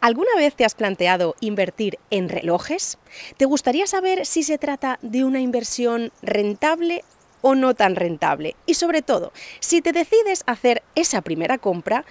¿Alguna vez te has planteado invertir en relojes? ¿Te gustaría saber si se trata de una inversión rentable o no tan rentable? Y sobre todo, si te decides hacer esa primera compra,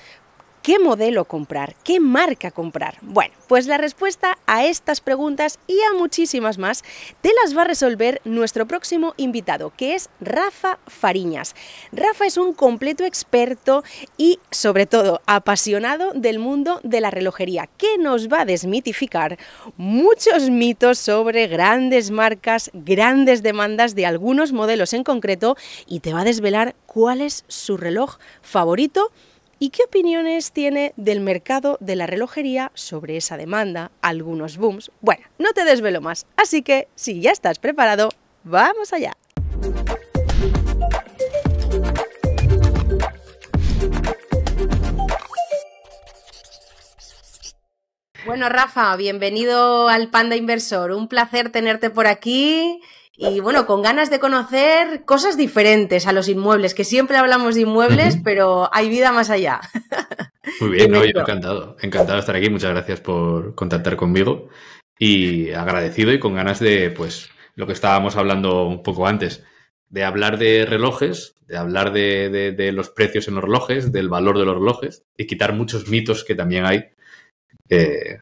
¿Qué modelo comprar? ¿Qué marca comprar? Bueno, pues la respuesta a estas preguntas y a muchísimas más te las va a resolver nuestro próximo invitado, que es Rafa Fariñas. Rafa es un completo experto y, sobre todo, apasionado del mundo de la relojería, que nos va a desmitificar muchos mitos sobre grandes marcas, grandes demandas de algunos modelos en concreto y te va a desvelar cuál es su reloj favorito ¿Y qué opiniones tiene del mercado de la relojería sobre esa demanda, algunos booms? Bueno, no te desvelo más, así que si ya estás preparado, ¡vamos allá! Bueno, Rafa, bienvenido al Panda Inversor. Un placer tenerte por aquí y bueno, con ganas de conocer cosas diferentes a los inmuebles, que siempre hablamos de inmuebles, pero hay vida más allá. Muy bien, encantado, encantado de estar aquí, muchas gracias por contactar conmigo y agradecido y con ganas de, pues, lo que estábamos hablando un poco antes, de hablar de relojes, de hablar de, los precios en los relojes, del valor de los relojes y quitar muchos mitos que también hay eh,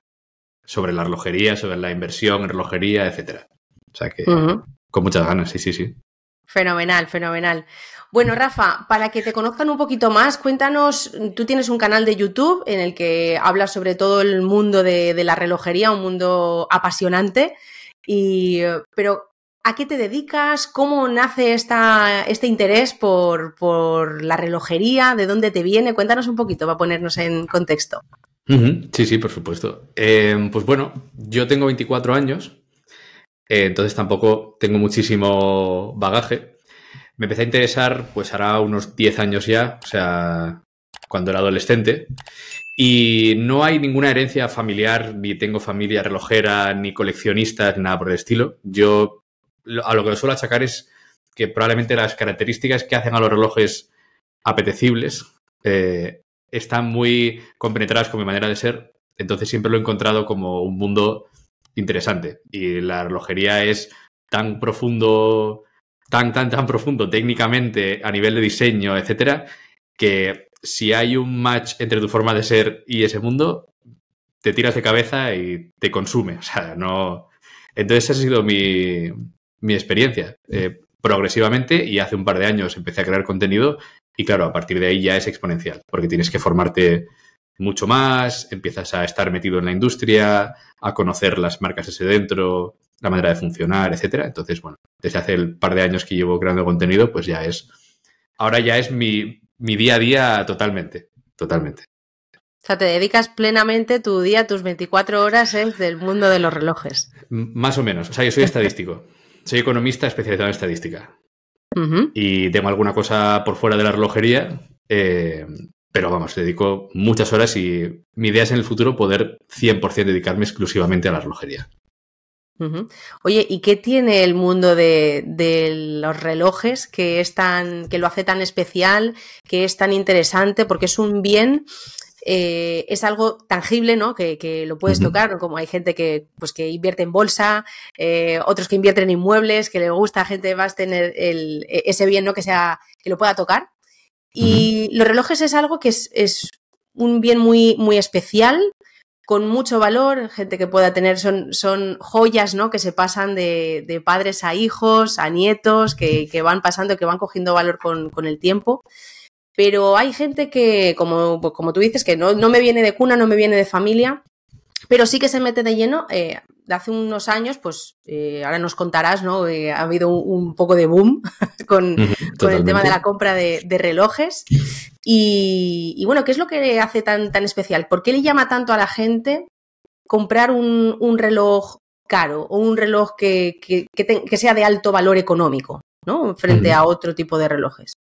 sobre la relojería, sobre la inversión en relojería, etcétera. O sea que con muchas ganas, sí, sí, sí. Fenomenal, fenomenal. Bueno, Rafa, para que te conozcan un poquito más, cuéntanos, tú tienes un canal de YouTube en el que hablas sobre todo el mundo de, la relojería, un mundo apasionante, pero ¿a qué te dedicas? ¿Cómo nace esta, este interés por, la relojería? ¿De dónde te viene? Cuéntanos un poquito para ponernos en contexto. Sí, sí, por supuesto. Eh, pues bueno, yo tengo 24 años, eh, entonces tampoco tengo muchísimo bagaje. Me empecé a interesar, pues hará unos 10 años ya, o sea, cuando era adolescente. Y no hay ninguna herencia familiar, ni tengo familia relojera, ni coleccionistas, nada por el estilo. Yo a lo que lo suelo achacar es que probablemente las características que hacen a los relojes apetecibles eh, están muy compenetradas con mi manera de ser. Entonces siempre lo he encontrado como un mundo interesante. Y la relojería es tan profundo, tan, tan, tan profundo técnicamente a nivel de diseño, etcétera, que si hay un match entre tu forma de ser y ese mundo, te tiras de cabeza y te consume. O sea, no. Entonces, esa ha sido mi, experiencia. Eh, progresivamente y hace un par de años empecé a crear contenido y claro, a partir de ahí ya es exponencial, porque tienes que formarte mucho más, empiezas a estar metido en la industria, a conocer las marcas ese dentro, la manera de funcionar, etcétera. Entonces, bueno, desde hace el par de años que llevo creando contenido, pues ya es, ahora ya es mi, día a día totalmente, totalmente. O sea, te dedicas plenamente tu día, tus 24 horas es ¿eh? del mundo de los relojes. más o menos. O sea, yo soy estadístico. soy economista especializado en estadística. Y tengo alguna cosa por fuera de la relojería eh, pero vamos, dedico muchas horas y mi idea es en el futuro poder 100% dedicarme exclusivamente a la relojería. Oye, ¿y qué tiene el mundo de, los relojes que es tan, que lo hace tan especial, que es tan interesante? Porque es un bien, eh, es algo tangible, ¿no? Que, lo puedes tocar, como hay gente que, pues, que invierte en bolsa, eh, otros que invierten en inmuebles, que le gusta a gente a tener e-, ese bien, ¿no? Que sea, que lo pueda tocar. Y los relojes es algo que es, es, un bien muy, muy especial, con mucho valor, gente que pueda tener, son, son joyas ¿no? que se pasan de, de padres a hijos, a nietos, que, que, van pasando, que van cogiendo valor con, con el tiempo pero hay gente que, como, pues, como tú dices, que no, no, me viene de cuna, no me viene de familia, pero sí que se mete de lleno eh, hace unos años, pues eh, ahora nos contarás, ¿no? Eh, ha habido un, poco de boom con, el tema de la compra de, relojes. Y, bueno, ¿qué es lo que hace tan, especial? ¿Por qué le llama tanto a la gente comprar un, reloj caro o un reloj que, sea de alto valor económico, ¿no? Frente a otro tipo de relojes.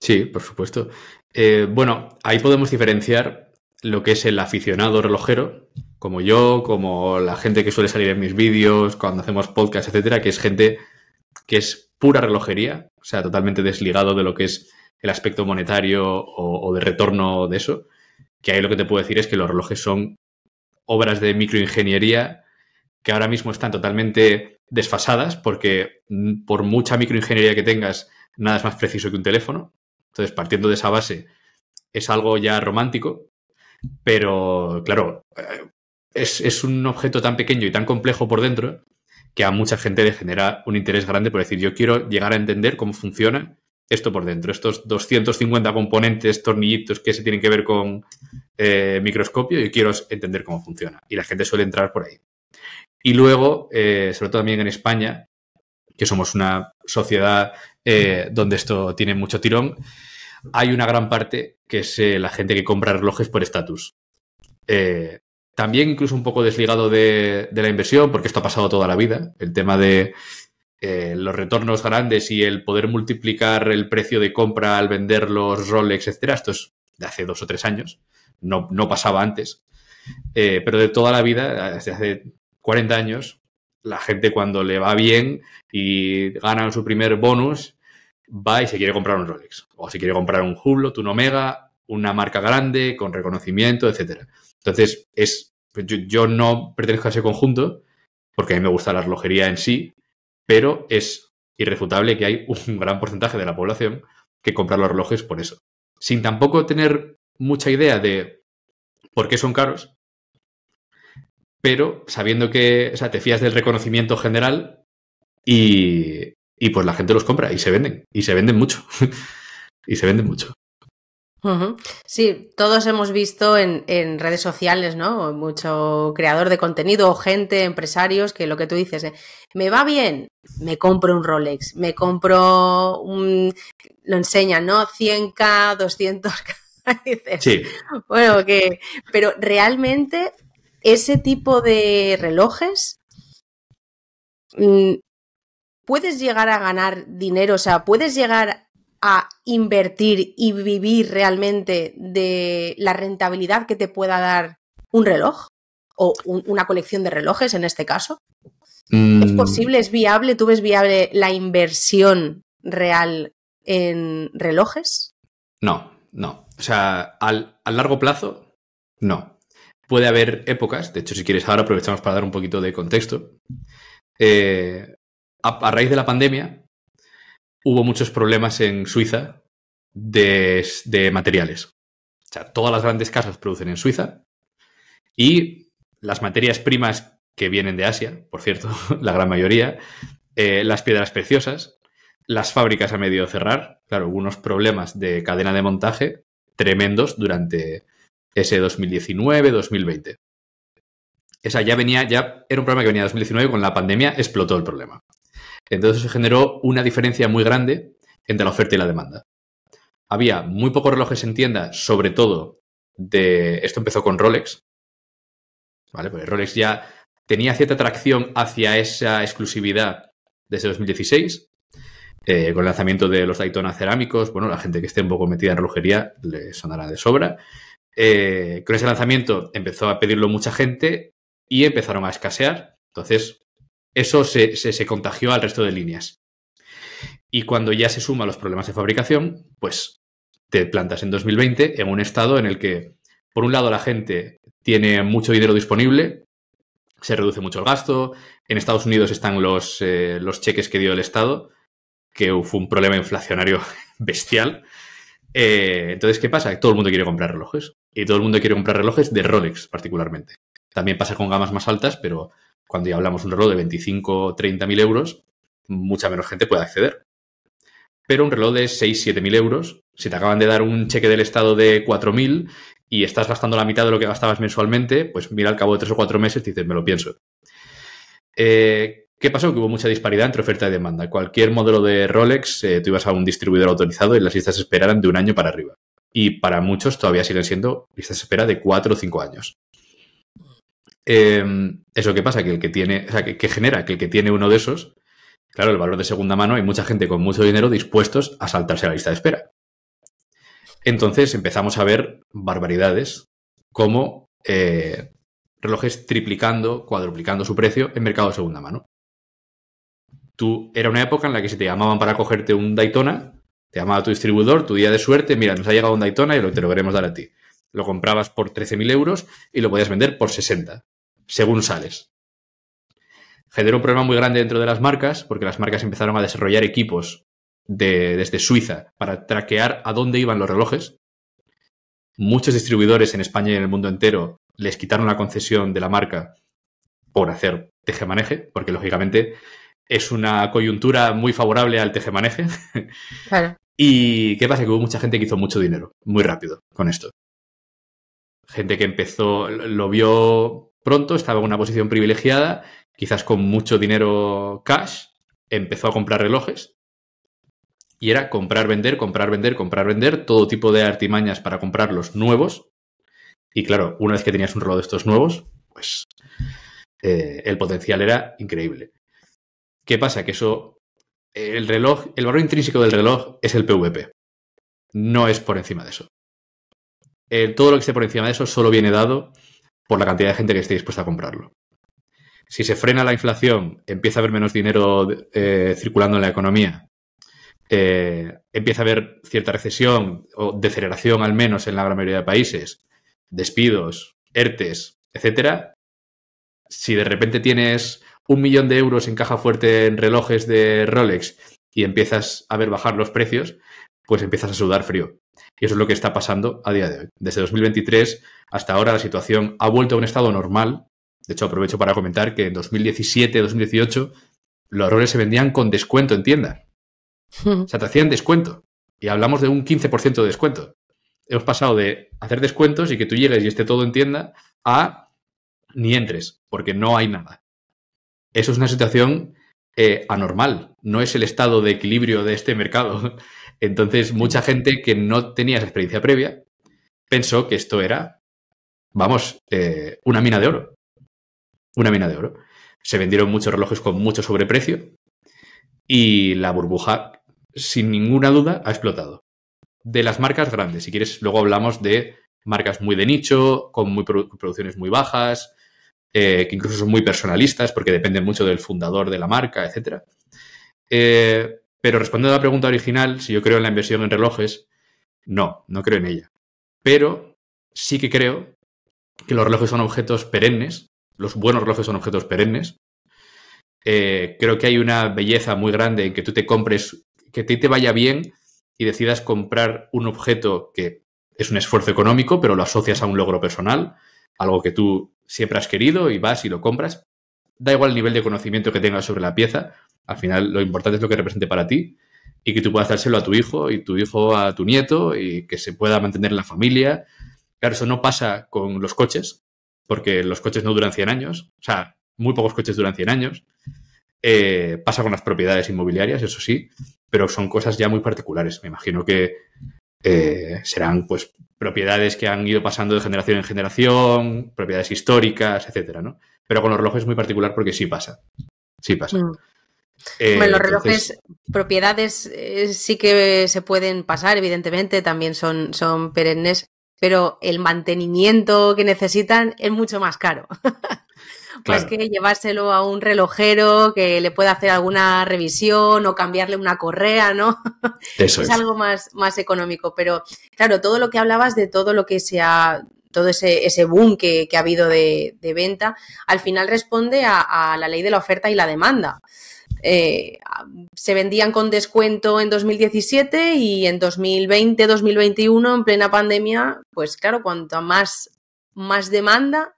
Sí, por supuesto. Eh, bueno, ahí podemos diferenciar lo que es el aficionado relojero, como yo, como la gente que suele salir en mis vídeos, cuando hacemos podcasts, etcétera, que es gente que es pura relojería, o sea, totalmente desligado de lo que es el aspecto monetario o, o de retorno de eso. Que ahí lo que te puedo decir es que los relojes son obras de microingeniería que ahora mismo están totalmente desfasadas porque mm, por mucha microingeniería que tengas, nada es más preciso que un teléfono. Entonces, partiendo de esa base, es algo ya romántico, pero claro, eh, es, un objeto tan pequeño y tan complejo por dentro que a mucha gente le genera un interés grande por decir, yo quiero llegar a entender cómo funciona esto por dentro, estos 250 componentes, tornillitos que se tienen que ver con eh, microscopio, yo quiero entender cómo funciona. Y la gente suele entrar por ahí. Y luego, eh, sobre todo también en España, que somos una sociedad eh, donde esto tiene mucho tirón, hay una gran parte que es la gente que compra relojes por estatus. También incluso un poco desligado de, la inversión, porque esto ha pasado toda la vida, el tema de eh, los retornos grandes y el poder multiplicar el precio de compra al vender los Rolex, etcétera, esto es de hace dos o tres años, no, no pasaba antes. Eh, pero de toda la vida, desde hace 40 años, la gente cuando le va bien y gana su primer bonus, va y se quiere comprar un Rolex. O se quiere comprar un Hublot, un Omega, una marca grande, con reconocimiento, etcétera. Entonces, es, pues yo, no pertenezco a ese conjunto, porque a mí me gusta la relojería en sí, pero es irrefutable que hay un gran porcentaje de la población que compra los relojes por eso. Sin tampoco tener mucha idea de por qué son caros, pero sabiendo que, o te fías del reconocimiento general y, y pues la gente los compra y se venden, y se venden mucho, y se venden mucho. Sí, todos hemos visto en, redes sociales, ¿no? Mucho creador de contenido, gente, empresarios, que lo que tú dices, eh, me va bien, me compro un Rolex, me compro un... Lo enseñan, ¿no? 100K, 200K. dices, Bueno, que... Pero realmente ese tipo de relojes... Mm, ¿Puedes llegar a ganar dinero? O sea, ¿puedes llegar a invertir y vivir realmente de la rentabilidad que te pueda dar un reloj o una colección de relojes en este caso? ¿Es mm. posible? ¿Es viable? ¿Tú ves viable la inversión real en relojes? No, no. O sea, al, largo plazo, no. Puede haber épocas, de hecho, si quieres, ahora aprovechamos para dar un poquito de contexto. Eh, a raíz de la pandemia, hubo muchos problemas en Suiza de, materiales. O sea, todas las grandes casas producen en Suiza y las materias primas que vienen de Asia, por cierto, la gran mayoría, eh, las piedras preciosas, las fábricas a medio cerrar, claro, hubo unos problemas de cadena de montaje tremendos durante ese 2019-2020. Esa ya venía, ya era un problema que venía en 2019, con la pandemia explotó el problema. Entonces se generó una diferencia muy grande entre la oferta y la demanda. Había muy pocos relojes en tienda, sobre todo de... Esto empezó con Rolex, ¿vale? Rolex ya tenía cierta atracción hacia esa exclusividad desde 2016, eh, con el lanzamiento de los Daytona cerámicos. Bueno, la gente que esté un poco metida en relojería le sonará de sobra. Eh, con ese lanzamiento empezó a pedirlo mucha gente y empezaron a escasear. Entonces, eso se, contagió al resto de líneas. Y cuando ya se suma los problemas de fabricación, pues te plantas en 2020 en un estado en el que, por un lado, la gente tiene mucho dinero disponible, se reduce mucho el gasto, en Estados Unidos están los, eh, los cheques que dio el Estado, que fue un problema inflacionario bestial. Eh, entonces, ¿qué pasa? Todo el mundo quiere comprar relojes. Y todo el mundo quiere comprar relojes de Rolex, particularmente. También pasa con gamas más altas, pero cuando ya hablamos un reloj de 25 o 30 mil euros, mucha menos gente puede acceder. Pero un reloj de 6, 7 mil euros, si te acaban de dar un cheque del Estado de 4 mil y estás gastando la mitad de lo que gastabas mensualmente, pues mira, al cabo de 3 o 4 meses te dices, me lo pienso. Eh, ¿Qué pasó? Que hubo mucha disparidad entre oferta y demanda. Cualquier modelo de Rolex, eh, tú ibas a un distribuidor autorizado y las listas esperaran de un año para arriba. Y para muchos todavía siguen siendo listas de espera de 4 o 5 años. Em, eso que pasa, que el que tiene, o sea, que, genera que el que tiene uno de esos, claro, el valor de segunda mano, hay mucha gente con mucho dinero dispuestos a saltarse a la lista de espera. Entonces empezamos a ver barbaridades como eh, relojes triplicando, cuadruplicando su precio en mercado de segunda mano. Tú, era una época en la que si te llamaban para cogerte un Daytona, te llamaba tu distribuidor, tu día de suerte, mira, nos ha llegado un Daytona y lo, te lo queremos dar a ti. Lo comprabas por 13.000 euros y lo podías vender por 60 según sales. Generó un problema muy grande dentro de las marcas, porque las marcas empezaron a desarrollar equipos desde Suiza para traquear a dónde iban los relojes. Muchos distribuidores en España y en el mundo entero les quitaron la concesión de la marca por hacer tejemaneje, porque lógicamente es una coyuntura muy favorable al tejemaneje. Claro. y qué pasa que hubo mucha gente que hizo mucho dinero, muy rápido, con esto. Gente que empezó, lo vio pronto, estaba en una posición privilegiada, quizás con mucho dinero cash, empezó a comprar relojes y era comprar, vender, comprar, vender, comprar, vender, todo tipo de artimañas para comprar los nuevos. Y claro, una vez que tenías un reloj de estos nuevos, pues eh, el potencial era increíble. ¿Qué pasa? Que eso, el reloj, el valor intrínseco del reloj es el PVP. No es por encima de eso. Eh, todo lo que esté por encima de eso solo viene dado por la cantidad de gente que esté dispuesta a comprarlo. Si se frena la inflación, empieza a haber menos dinero eh, circulando en la economía, eh, empieza a haber cierta recesión o deceleración al menos en la gran mayoría de países, despidos, ERTES, etcétera. Si de repente tienes un millón de euros en caja fuerte en relojes de Rolex y empiezas a ver bajar los precios, pues empiezas a sudar frío. Y eso es lo que está pasando a día de hoy. Desde 2023 hasta ahora la situación ha vuelto a un estado normal. De hecho, aprovecho para comentar que en 2017-2018 los errores se vendían con descuento en tienda. O sea, te hacían descuento. Y hablamos de un 15% de descuento. Hemos pasado de hacer descuentos y que tú llegues y esté todo en tienda a ni entres, porque no hay nada. Eso es una situación eh, anormal. No es el estado de equilibrio de este mercado. Entonces, mucha gente que no tenía esa experiencia previa pensó que esto era, vamos, eh, una mina de oro. Una mina de oro. Se vendieron muchos relojes con mucho sobreprecio y la burbuja, sin ninguna duda, ha explotado. De las marcas grandes, si quieres, luego hablamos de marcas muy de nicho, con muy producciones muy bajas, eh, que incluso son muy personalistas porque dependen mucho del fundador de la marca, etc. Eh, pero respondiendo a la pregunta original, si yo creo en la inversión en relojes, no, no creo en ella. Pero sí que creo que los relojes son objetos perennes, los buenos relojes son objetos perennes. Eh, creo que hay una belleza muy grande en que tú te compres, que te, te vaya bien y decidas comprar un objeto que es un esfuerzo económico, pero lo asocias a un logro personal, algo que tú siempre has querido y vas y lo compras. Da igual el nivel de conocimiento que tengas sobre la pieza, al final, lo importante es lo que represente para ti y que tú puedas dárselo a tu hijo y tu hijo a tu nieto y que se pueda mantener en la familia. Claro, eso no pasa con los coches, porque los coches no duran 100 años, o sea, muy pocos coches duran 100 años. Eh, pasa con las propiedades inmobiliarias, eso sí, pero son cosas ya muy particulares. Me imagino que eh, serán pues propiedades que han ido pasando de generación en generación, propiedades históricas, etcétera, ¿no? Pero con los relojes es muy particular porque sí pasa. Sí pasa. Mm bueno, eh, los relojes, propiedades eh, sí que se pueden pasar, evidentemente, también son, son perennes, pero el mantenimiento que necesitan es mucho más caro. pues Más que llevárselo a un relojero que le pueda hacer alguna revisión o cambiarle una correa, ¿no? Eso es, algo más, más económico. Pero claro, todo lo que hablabas de todo lo que se todo ese, ese boom que, que, ha habido de, venta, al final responde a la ley de la oferta y la demanda. Eh, se vendían con descuento en 2017 y en 2020, 2021, en plena pandemia, pues claro, cuanto más, demanda,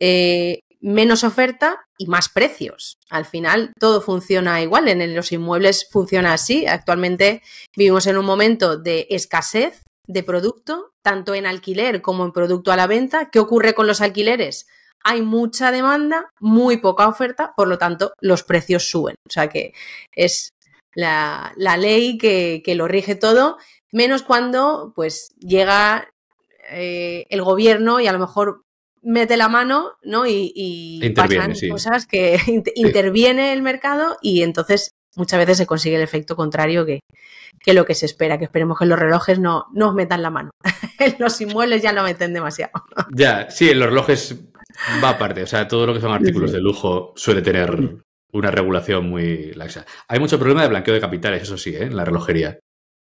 eh, menos oferta y más precios. Al final todo funciona igual, en los inmuebles funciona así. Actualmente vivimos en un momento de escasez de producto, tanto en alquiler como en producto a la venta. ¿Qué ocurre con los alquileres? hay mucha demanda, muy poca oferta, por lo tanto los precios suben. O sea que es la, ley que, lo rige todo, menos cuando pues llega eh, el gobierno y a lo mejor mete la mano, ¿no? Y, pasan cosas que interviene el mercado y entonces muchas veces se consigue el efecto contrario que, lo que se espera, que esperemos que los relojes no nos metan la mano. los inmuebles ya lo meten demasiado. Ya, sí, los relojes Va aparte, o sea, todo lo que son artículos de lujo suele tener mm. una regulación muy laxa. Hay mucho problema de blanqueo de capitales, eso sí, ¿eh? en la relojería.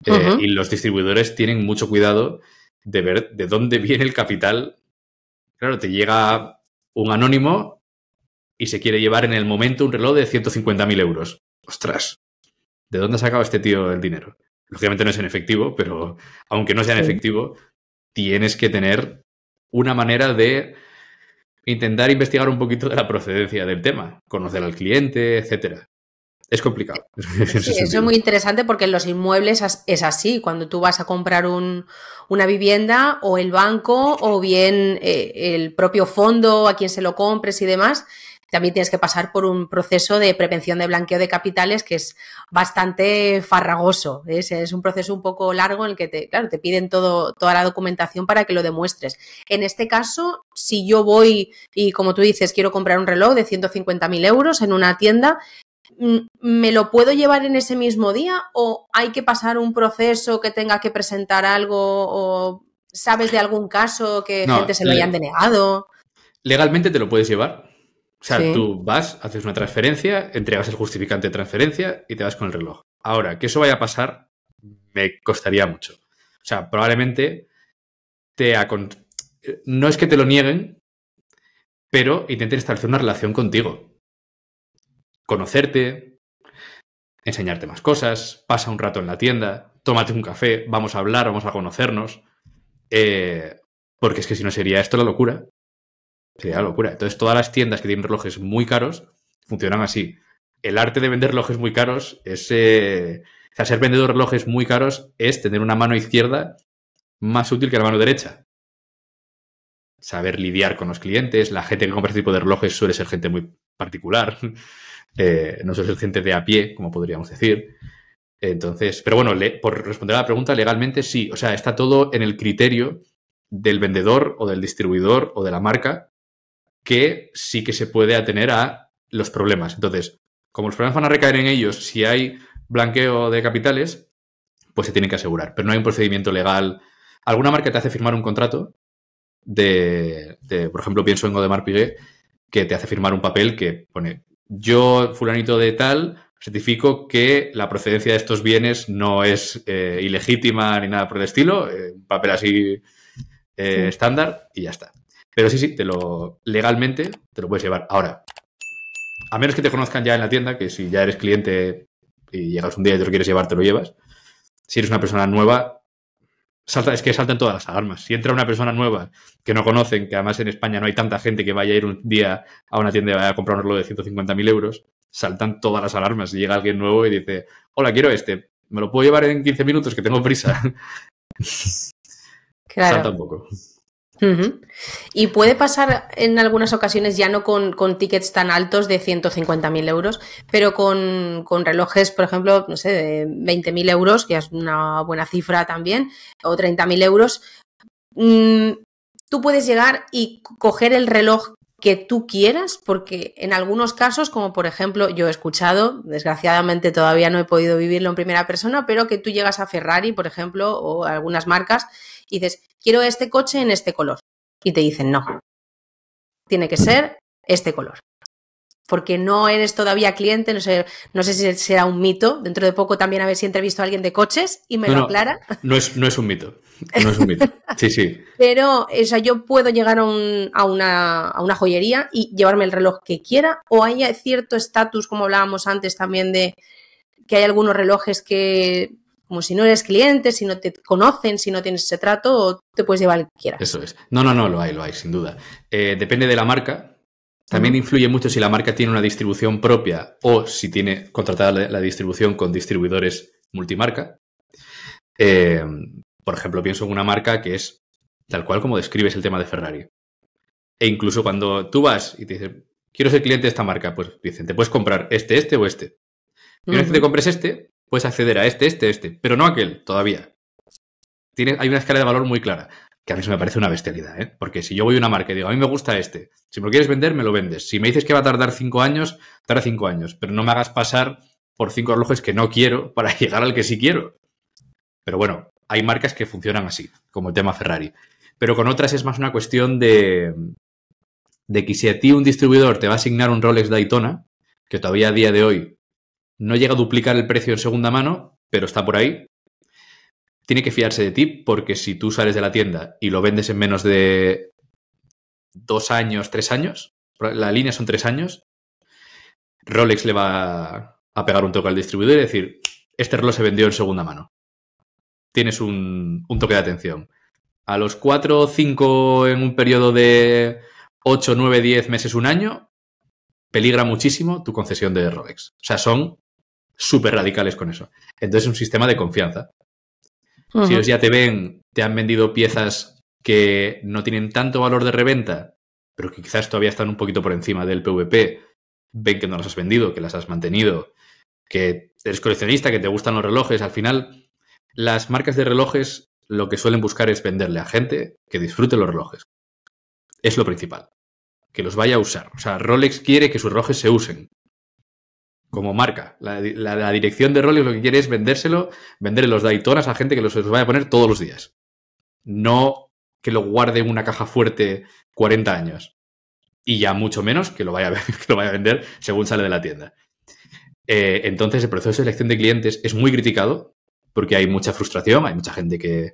Eh, y los distribuidores tienen mucho cuidado de ver de dónde viene el capital. Claro, te llega un anónimo y se quiere llevar en el momento un reloj de 150.000 euros. Ostras, ¿de dónde ha sacado este tío el dinero? Lógicamente no es en efectivo, pero aunque no sea en efectivo, tienes que tener una manera de intentar investigar un poquito de la procedencia del tema, conocer al cliente, etcétera. Es complicado. eso es muy interesante porque en los inmuebles es así. Cuando tú vas a comprar un, una vivienda o el banco o bien eh, el propio fondo a quien se lo compres y demás, también tienes que pasar por un proceso de prevención de blanqueo de capitales que es bastante farragoso. Es, es un proceso un poco largo en el que te, te piden todo, toda la documentación para que lo demuestres. En este caso, si yo voy y, como tú dices, quiero comprar un reloj de 150.000 euros en una tienda, mm, ¿me lo puedo llevar en ese mismo día o hay que pasar un proceso que tenga que presentar algo o sabes de algún caso que gente se lo hayan denegado? Legalmente te lo puedes llevar, o sea, tú vas, haces una transferencia, entregas el justificante de transferencia y te vas con el reloj. Ahora, que eso vaya a pasar, me costaría mucho. O sea, probablemente te no es que te lo nieguen, pero intenten establecer una relación contigo. Conocerte, enseñarte más cosas, pasa un rato en la tienda, tómate un café, vamos a hablar, vamos a conocernos. Eh, porque es que si no sería esto la locura. Sería locura. Entonces, todas las tiendas que tienen relojes muy caros funcionan así. El arte de vender relojes muy caros es. Eh, o sea, ser vendedor de relojes muy caros es tener una mano izquierda más útil que la mano derecha. Saber lidiar con los clientes. La gente que compra este tipo de relojes suele ser gente muy particular. Eh, no suele ser gente de a pie, como podríamos decir. Entonces, pero bueno, por responder a la pregunta, legalmente sí. O sea, está todo en el criterio del vendedor o del distribuidor o de la marca que sí que se puede atener a los problemas. Entonces, como los problemas van a recaer en ellos, si hay blanqueo de capitales, pues se tienen que asegurar. Pero no hay un procedimiento legal. Alguna marca te hace firmar un contrato de, por ejemplo, pienso en Godemar Piguet, que te hace firmar un papel que pone, yo, fulanito de tal, certifico que la procedencia de estos bienes no es eh, ilegítima ni nada por el estilo, eh, un papel así eh, estándar y ya está. Pero sí, sí, te lo legalmente te lo puedes llevar. Ahora, a menos que te conozcan ya en la tienda, que si ya eres cliente y llegas un día y te lo quieres llevar, te lo llevas. Si eres una persona nueva, salta, es que saltan todas las alarmas. Si entra una persona nueva que no conocen, que además en España no hay tanta gente que vaya a ir un día a una tienda y vaya a comprar un reloj de 150.000 euros, saltan todas las alarmas. Llega alguien nuevo y dice, hola, quiero este, me lo puedo llevar en 15 minutos que tengo prisa. Claro. Salta un poco. Y puede pasar en algunas ocasiones ya no con, tickets tan altos de 150.000 euros, pero con, relojes, por ejemplo, no sé, de 20.000 euros, que es una buena cifra también, o 30.000 euros. Mm, tú puedes llegar y coger el reloj que tú quieras, porque en algunos casos, como por ejemplo yo he escuchado, desgraciadamente todavía no he podido vivirlo en primera persona, pero que tú llegas a Ferrari, por ejemplo, o a algunas marcas, y dices, quiero este coche en este color. Y te dicen, no, tiene que ser este color porque no eres todavía cliente, no sé, no sé si será un mito. Dentro de poco también a ver si entrevisto a alguien de coches y me lo aclara. No, es, un mito, no es un mito. Sí, sí. Pero, o sea, yo puedo llegar a, una, joyería y llevarme el reloj que quiera, o hay cierto estatus, como hablábamos antes también, de que hay algunos relojes que como si no eres cliente, si no te conocen, si no tienes ese trato, te puedes llevar el que quieras. Eso es. No, no, no, lo hay, lo hay, sin duda. Eh, depende de la marca, también influye mucho si la marca tiene una distribución propia o si tiene contratada la, distribución con distribuidores multimarca. Eh, por ejemplo, pienso en una marca que es tal cual como describes el tema de Ferrari. E incluso cuando tú vas y te dicen, quiero ser cliente de esta marca, pues dicen, te puedes comprar este, este o este. Y una vez que te compres este, puedes acceder a este, este, este, pero no aquel todavía. hay una escala de valor muy clara que a mí se me parece una bestialidad, ¿eh? Porque si yo voy a una marca y digo, a mí me gusta este, si me lo quieres vender, me lo vendes. Si me dices que va a tardar cinco años, tarda cinco años, pero no me hagas pasar por cinco relojes que no quiero para llegar al que sí quiero. Pero bueno, hay marcas que funcionan así, como el tema Ferrari. Pero con otras es más una cuestión de, de que si a ti un distribuidor te va a asignar un Rolex Daytona, que todavía a día de hoy no llega a duplicar el precio en segunda mano, pero está por ahí, tiene que fiarse de ti porque si tú sales de la tienda y lo vendes en menos de dos años, tres años, la línea son tres años, Rolex le va a pegar un toque al distribuidor y decir, este reloj se vendió en segunda mano. Tienes un, toque de atención. A los cuatro o cinco en un periodo de ocho, nueve, diez meses, un año, peligra muchísimo tu concesión de Rolex. O sea, son súper radicales con eso. Entonces es un sistema de confianza. Si ellos ya te ven, te han vendido piezas que no tienen tanto valor de reventa, pero que quizás todavía están un poquito por encima del PVP, ven que no las has vendido, que las has mantenido, que eres coleccionista, que te gustan los relojes, al final las marcas de relojes lo que suelen buscar es venderle a gente que disfrute los relojes. Es lo principal. Que los vaya a usar. O sea, Rolex quiere que sus relojes se usen como marca. La, dirección de Rolex lo que quiere es vendérselo, venderle los Daytonas a gente que los, los vaya a poner todos los días. No que lo guarde en una caja fuerte 40 años. Y ya mucho menos que lo vaya a, lo a vender según sale de la tienda. Eh, entonces el proceso de selección de clientes es muy criticado porque hay mucha frustración, hay mucha gente que,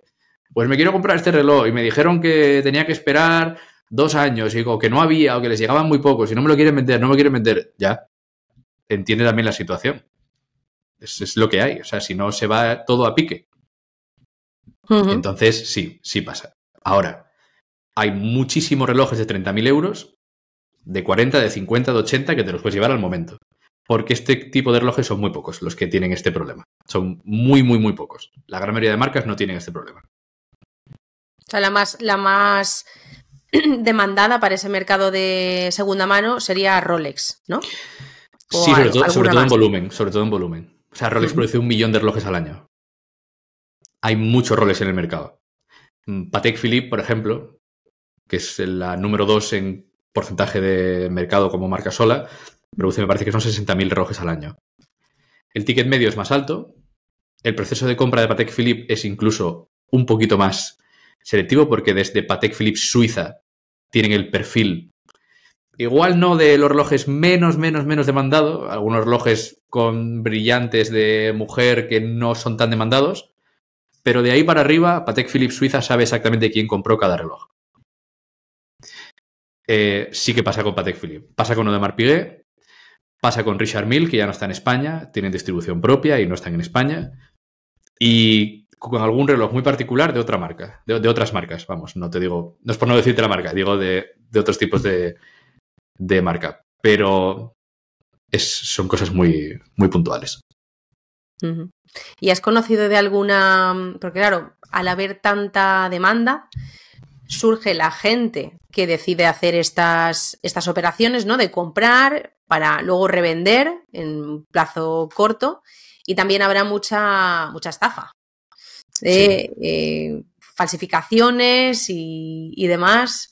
pues me quiero comprar este reloj y me dijeron que tenía que esperar dos años y digo, que no había o que les llegaban muy pocos y no me lo quieren vender, no me quieren vender, ya entiende también la situación. Es, es, lo que hay. O sea, si no, se va todo a pique. Entonces, sí, sí pasa. Ahora, hay muchísimos relojes de 30.000 euros, de 40, de 50, de 80, que te los puedes llevar al momento. Porque este tipo de relojes son muy pocos los que tienen este problema. Son muy, muy, muy pocos. La gran mayoría de marcas no tienen este problema. O sea, la más, la más demandada para ese mercado de segunda mano sería Rolex, ¿no? sí, sobre, todo, en volumen, sobre todo en volumen. O sea, Rolex produce un millón de relojes al año. Hay muchos roles en el mercado. Mm, Patek Philippe, por ejemplo, que es la número 2 en porcentaje de mercado como marca sola, produce, me parece que son 60.000 relojes al año. El ticket medio es más alto. El proceso de compra de Patek Philippe es incluso un poquito más selectivo porque desde Patek Philippe Suiza tienen el perfil igual no de los relojes menos, menos, menos demandado, algunos relojes con brillantes de mujer que no son tan demandados, pero de ahí para arriba, Patek Philippe Suiza sabe exactamente quién compró cada reloj. Eh, sí que pasa con Patek Philippe. Pasa con Odemar Piguet, pasa con Richard Mill, que ya no está en España, tienen distribución propia y no están en España, y con algún reloj muy particular de otra marca, de, otras marcas, vamos, no te digo, no es por no decirte la marca, digo de otros tipos de, de marca, Pero es, son cosas muy, muy puntuales. ¿Y has conocido de alguna? Porque claro, al haber tanta demanda, surge la gente que decide hacer estas, estas operaciones, ¿no? De comprar para luego revender en plazo corto y también habrá mucha, mucha estafa. De, eh, eh, falsificaciones y, y demás.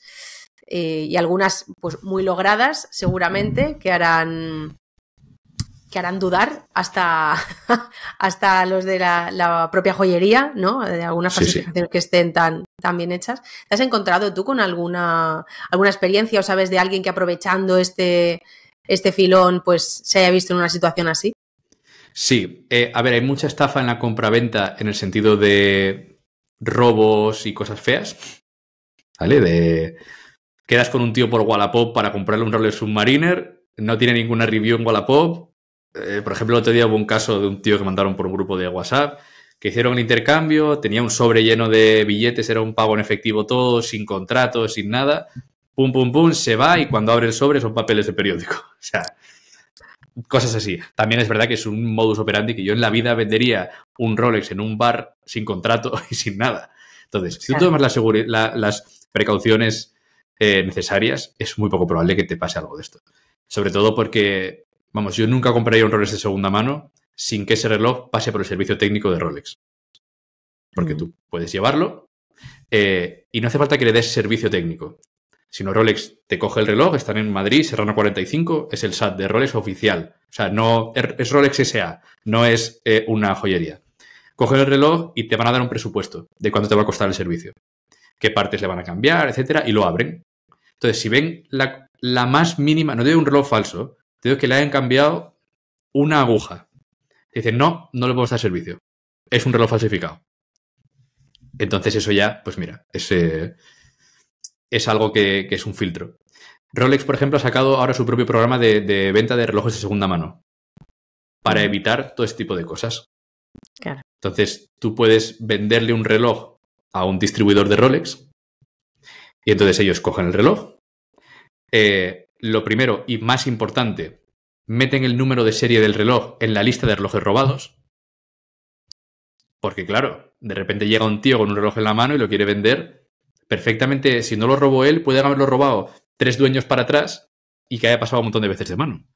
Eh, y algunas pues muy logradas seguramente que harán que harán dudar hasta, hasta los de la, propia joyería, ¿no? De algunas falsificaciones que estén tan, bien hechas. ¿Te has encontrado tú con alguna, alguna experiencia o sabes de alguien que aprovechando este, este filón pues se haya visto en una situación así? Sí, eh, a ver, hay mucha estafa en la compra-venta en el sentido de robos y cosas feas, ¿vale? De, quedas con un tío por Wallapop para comprarle un Rolex Submariner, no tiene ninguna review en Wallapop. Eh, por ejemplo, el otro día hubo un caso de un tío que mandaron por un grupo de WhatsApp que hicieron el intercambio, tenía un sobre lleno de billetes, era un pago en efectivo todo, sin contrato, sin nada. Pum, pum, pum, se va y cuando abre el sobre son papeles de periódico. O sea, cosas así. También es verdad que es un modus operandi que yo en la vida vendería un Rolex en un bar sin contrato y sin nada. Entonces, si tú tomas las precauciones eh, necesarias, es muy poco probable que te pase algo de esto. Sobre todo porque, vamos, yo nunca compraría un Rolex de segunda mano sin que ese reloj pase por el servicio técnico de Rolex. Porque mm. tú puedes llevarlo eh, y no hace falta que le des servicio técnico. Si no, Rolex te coge el reloj, están en Madrid, Serrano 45, es el SAT de Rolex oficial. O sea, no es Rolex SA, no es eh, una joyería. Coge el reloj y te van a dar un presupuesto de cuánto te va a costar el servicio, qué partes le van a cambiar, etcétera, y lo abren. Entonces, si ven la, más mínima, no digo un reloj falso, te digo que le hayan cambiado una aguja. Dicen, no, no le podemos dar servicio. Es un reloj falsificado. Entonces, eso ya, pues mira, es, es algo que, es un filtro. Rolex, por ejemplo, ha sacado ahora su propio programa de, venta de relojes de segunda mano para evitar todo este tipo de cosas. Entonces, tú puedes venderle un reloj a un distribuidor de Rolex y entonces ellos cogen el reloj. Eh, lo primero y más importante, meten el número de serie del reloj en la lista de relojes robados. Porque claro, de repente llega un tío con un reloj en la mano y lo quiere vender. Perfectamente, si no lo robó él, pueden haberlo robado tres dueños para atrás y que haya pasado un montón de veces de mano.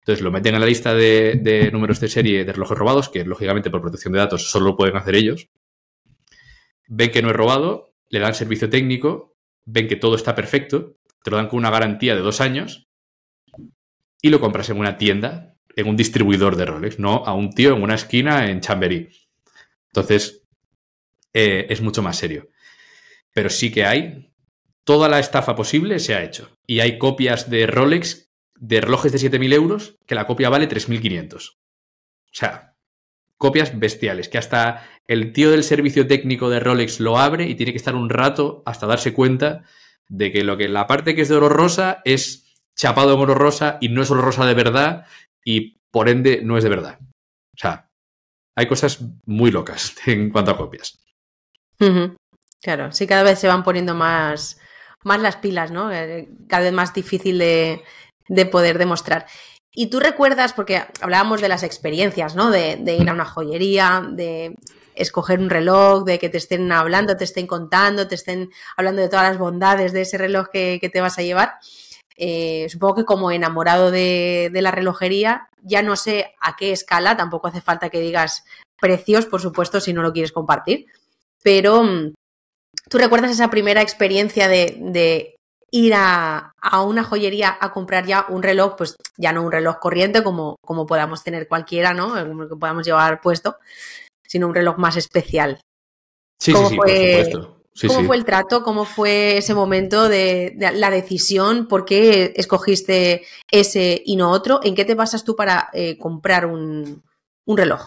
Entonces lo meten en la lista de, números de serie de relojes robados, que lógicamente por protección de datos solo lo pueden hacer ellos. Ven que no he robado, le dan servicio técnico ven que todo está perfecto, te lo dan con una garantía de dos años y lo compras en una tienda, en un distribuidor de Rolex, no a un tío en una esquina en Chamberí. Entonces, eh, es mucho más serio. Pero sí que hay, toda la estafa posible se ha hecho. Y hay copias de Rolex, de relojes de 7.000 euros, que la copia vale 3.500. O sea, copias bestiales, que hasta el tío del servicio técnico de Rolex lo abre y tiene que estar un rato hasta darse cuenta de que lo que la parte que es de oro rosa es chapado en oro rosa y no es oro rosa de verdad y por ende no es de verdad. O sea, hay cosas muy locas en cuanto a copias. Claro, sí, cada vez se van poniendo más, más las pilas, ¿no? Eh, cada vez más difícil de, de poder demostrar. Y tú recuerdas, porque hablábamos de las experiencias, ¿no? De, ir a una joyería, de escoger un reloj, de que te estén hablando, te estén contando, te estén hablando de todas las bondades de ese reloj que, te vas a llevar. Eh, supongo que como enamorado de, la relojería, ya no sé a qué escala, tampoco hace falta que digas precios, por supuesto, si no lo quieres compartir, pero mm, tú recuerdas esa primera experiencia de ir a, una joyería a comprar ya un reloj, pues ya no un reloj corriente como, como podamos tener cualquiera, ¿no? Eh, como que podamos llevar puesto, sino un reloj más especial. Sí, sí, sí, ¿Cómo fue el trato? ¿Cómo fue ese momento de, la decisión? ¿Por qué escogiste ese y no otro? ¿En qué te basas tú para eh, comprar un, reloj?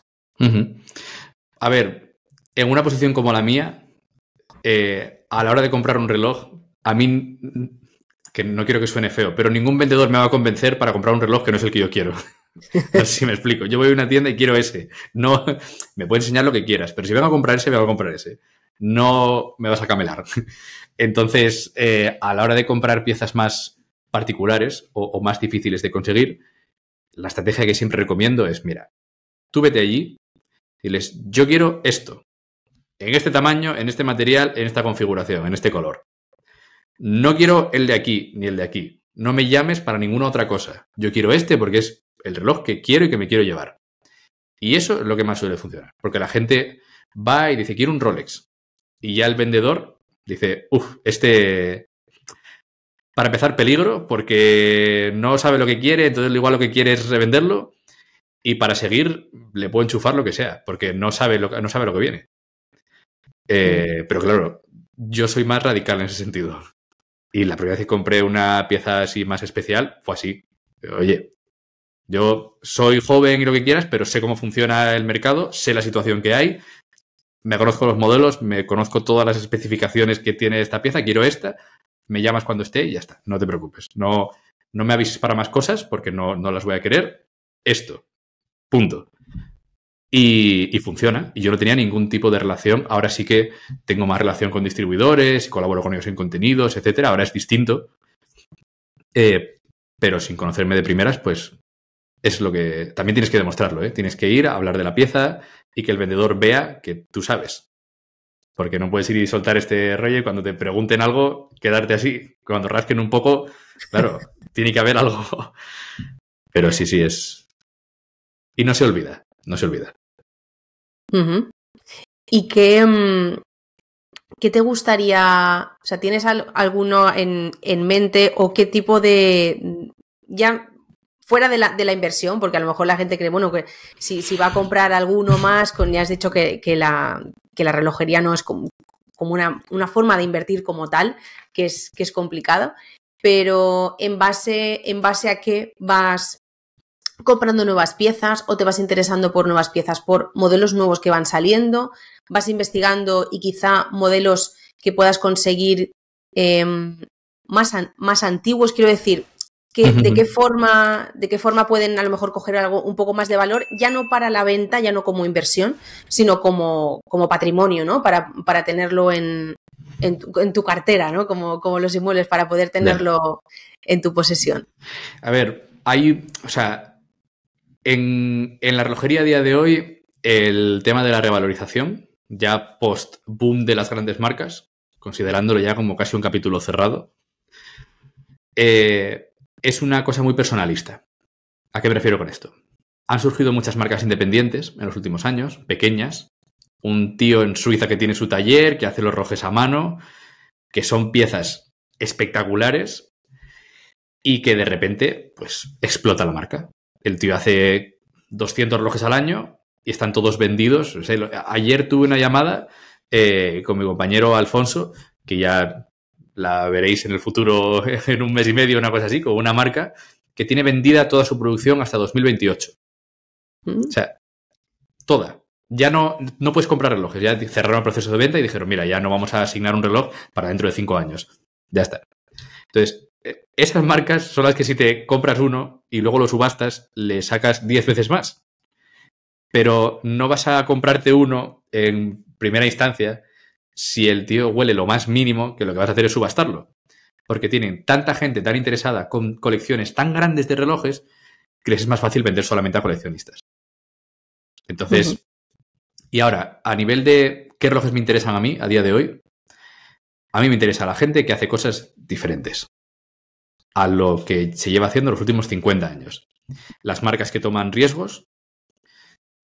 A ver, en una posición como la mía, eh, a la hora de comprar un reloj, a mí, que no quiero que suene feo, pero ningún vendedor me va a convencer para comprar un reloj que no es el que yo quiero. si me explico. Yo voy a una tienda y quiero ese. No, me puede enseñar lo que quieras, pero si vengo a comprar ese, voy a comprar ese. No me vas a camelar. Entonces, eh, a la hora de comprar piezas más particulares o, o más difíciles de conseguir, la estrategia que siempre recomiendo es, mira, tú vete allí y les, yo quiero esto, en este tamaño, en este material, en esta configuración, en este color. No quiero el de aquí ni el de aquí. No me llames para ninguna otra cosa. Yo quiero este porque es el reloj que quiero y que me quiero llevar. Y eso es lo que más suele funcionar. Porque la gente va y dice, quiero un Rolex. Y ya el vendedor dice, uff, este, para empezar, peligro, porque no sabe lo que quiere, entonces igual lo que quiere es revenderlo. Y para seguir, le puedo enchufar lo que sea, porque no sabe lo, no sabe lo que viene. Eh, pero claro, yo soy más radical en ese sentido. Y la primera vez que compré una pieza así más especial fue así. Oye, yo soy joven y lo que quieras, pero sé cómo funciona el mercado, sé la situación que hay, me conozco los modelos, me conozco todas las especificaciones que tiene esta pieza, quiero esta, me llamas cuando esté y ya está, no te preocupes. No, no me avises para más cosas porque no, no las voy a querer. Esto, punto. Y, funciona. Y yo no tenía ningún tipo de relación. Ahora sí que tengo más relación con distribuidores, colaboro con ellos en contenidos, etcétera. Ahora es distinto. Eh, pero sin conocerme de primeras, pues es lo que. También tienes que demostrarlo, ¿eh? Tienes que ir a hablar de la pieza y que el vendedor vea que tú sabes. Porque no puedes ir y soltar este rollo y cuando te pregunten algo, quedarte así. Cuando rasquen un poco, claro, tiene que haber algo. Pero sí, sí, es. Y no se olvida, no se olvida. ¿Y qué, mm, qué, te gustaría, o sea, tienes alguno en, mente o qué tipo de, mm, ya fuera de la, inversión, porque a lo mejor la gente cree, bueno, que si, va a comprar alguno más, con, ya has dicho que, que, la, relojería no es como, una, forma de invertir como tal, que es, que es complicado, pero en base, en base a qué vas comprando nuevas piezas o te vas interesando por nuevas piezas, por modelos nuevos que van saliendo, vas investigando y quizá modelos que puedas conseguir em, más, más antiguos, quiero decir, que, de qué forma de qué forma pueden a lo mejor coger algo un poco más de valor ya no para la venta ya no como inversión sino como patrimonio no para, tenerlo en, tu, cartera no como, como los inmuebles para poder tenerlo en tu posesión a ver hay o sea en, la relojería a día de hoy, el tema de la revalorización, ya post boom de las grandes marcas, considerándolo ya como casi un capítulo cerrado, eh, es una cosa muy personalista. ¿A qué me refiero con esto? Han surgido muchas marcas independientes en los últimos años, pequeñas. Un tío en Suiza que tiene su taller, que hace los rojes a mano, que son piezas espectaculares y que de repente, pues, explota la marca el tío hace 200 relojes al año y están todos vendidos. ayer tuve una llamada eh, con mi compañero Alfonso, que ya la veréis en el futuro, en un mes y medio, una cosa así, con una marca que tiene vendida toda su producción hasta 2028. Mm. O sea, toda. Ya no, no puedes comprar relojes. Ya cerraron el proceso de venta y dijeron, mira, ya no vamos a asignar un reloj para dentro de cinco años. Ya está. Entonces, esas marcas son las que si te compras uno y luego lo subastas, le sacas 10 veces más. Pero no vas a comprarte uno en primera instancia si el tío huele lo más mínimo que lo que vas a hacer es subastarlo. Porque tienen tanta gente tan interesada con colecciones tan grandes de relojes que les es más fácil vender solamente a coleccionistas. Entonces, y ahora, a nivel de qué relojes me interesan a mí a día de hoy, a mí me interesa la gente que hace cosas diferentes a lo que se lleva haciendo los últimos 50 años. Las marcas que toman riesgos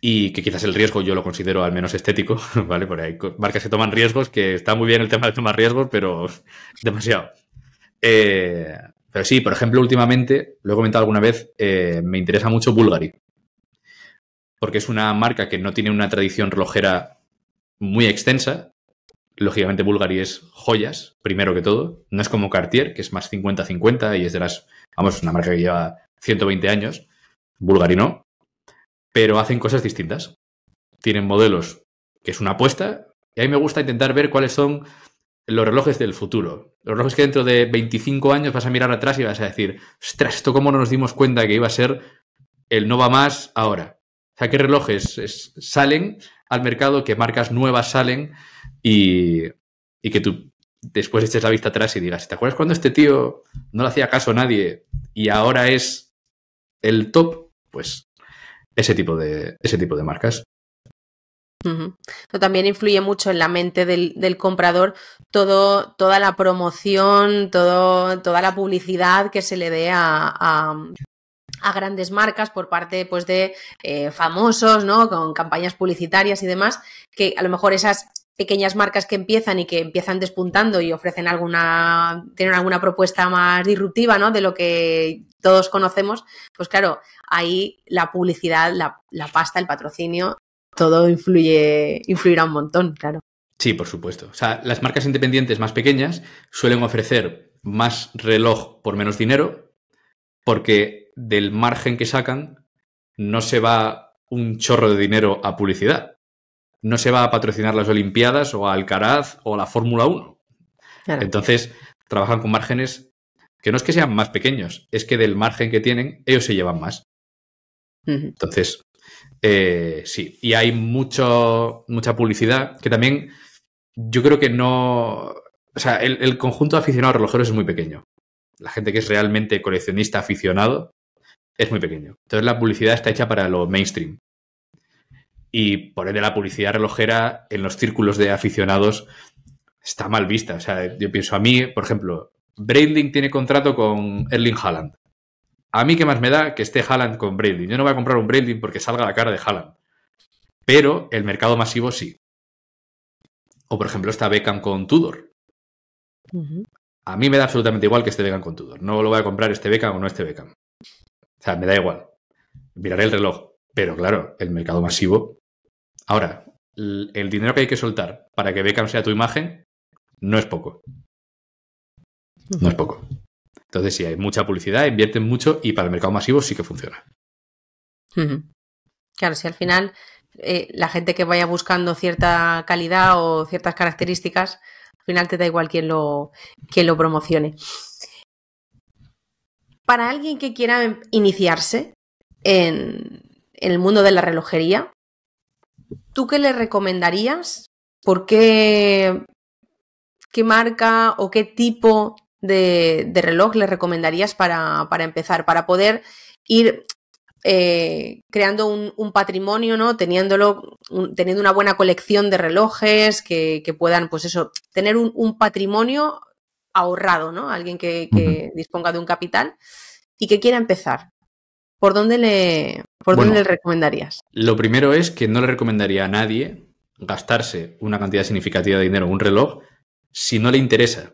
y que quizás el riesgo yo lo considero al menos estético, ¿vale? Porque hay marcas que toman riesgos, que está muy bien el tema de tomar riesgos, pero demasiado. Eh, pero sí, por ejemplo, últimamente, lo he comentado alguna vez, eh, me interesa mucho Bulgari, porque es una marca que no tiene una tradición relojera muy extensa, Lógicamente Bulgari es joyas, primero que todo. No es como Cartier, que es más 50-50 y es de las, vamos, una marca que lleva 120 años. Bulgari no. Pero hacen cosas distintas. Tienen modelos, que es una apuesta. Y a mí me gusta intentar ver cuáles son los relojes del futuro. Los relojes que dentro de 25 años vas a mirar atrás y vas a decir, ostras, esto cómo no nos dimos cuenta que iba a ser el no va más ahora. O sea, ¿qué relojes salen al mercado? ¿Qué marcas nuevas salen? y, que tú después eches la vista atrás y digas, ¿te acuerdas cuando este tío no le hacía caso a nadie y ahora es el top? Pues ese tipo de, ese tipo de marcas. también influye mucho en la mente del, comprador todo, toda la promoción, todo, toda la publicidad que se le dé a, grandes marcas por parte pues, de eh, famosos, ¿no? Con campañas publicitarias y demás, que a lo mejor esas pequeñas marcas que empiezan y que empiezan despuntando y ofrecen alguna, tienen alguna propuesta más disruptiva, ¿no? De lo que todos conocemos, pues claro, ahí la publicidad, la, la pasta, el patrocinio, todo influye, influirá un montón, claro. Sí, por supuesto. O sea, las marcas independientes más pequeñas suelen ofrecer más reloj por menos dinero, porque del margen que sacan no se va un chorro de dinero a publicidad no se va a patrocinar las Olimpiadas o Alcaraz o la Fórmula 1. Entonces, trabajan con márgenes que no es que sean más pequeños, es que del margen que tienen, ellos se llevan más. Entonces, eh, sí, y hay mucho, mucha publicidad que también yo creo que no... O sea, el, conjunto de aficionados relojeros es muy pequeño. La gente que es realmente coleccionista aficionado es muy pequeño. Entonces la publicidad está hecha para lo mainstream y por ende la publicidad relojera en los círculos de aficionados está mal vista. O sea, yo pienso a mí, por ejemplo, branding tiene contrato con Erling Haaland. A mí qué más me da que esté Haaland con branding. Yo no voy a comprar un branding porque salga la cara de Haaland. Pero el mercado masivo sí. O por ejemplo está Beckham con Tudor. A mí me da absolutamente igual que esté Beckham con Tudor. No lo voy a comprar este Beckham o no este Beckham. O sea, me da igual. Miraré el reloj. Pero claro, el mercado masivo. Ahora, el dinero que hay que soltar para que Beckham sea tu imagen no es poco. No es poco. Entonces, si hay mucha publicidad, invierten mucho y para el mercado masivo sí que funciona. Claro, si al final eh, la gente que vaya buscando cierta calidad o ciertas características, al final te da igual quién lo, quién lo promocione. Para alguien que quiera iniciarse en, en el mundo de la relojería, ¿tú qué le recomendarías? ¿Por qué, qué marca o qué tipo de, reloj le recomendarías para, para, empezar? Para poder ir eh, creando un, patrimonio, ¿no? Teniéndolo, teniendo una buena colección de relojes que, puedan, pues eso, tener un, patrimonio ahorrado, ¿no? Alguien que, disponga de un capital y que quiera empezar. ¿Por dónde le, le recomendarías? Lo primero es que no le recomendaría a nadie gastarse una cantidad significativa de dinero en un reloj si no le interesa.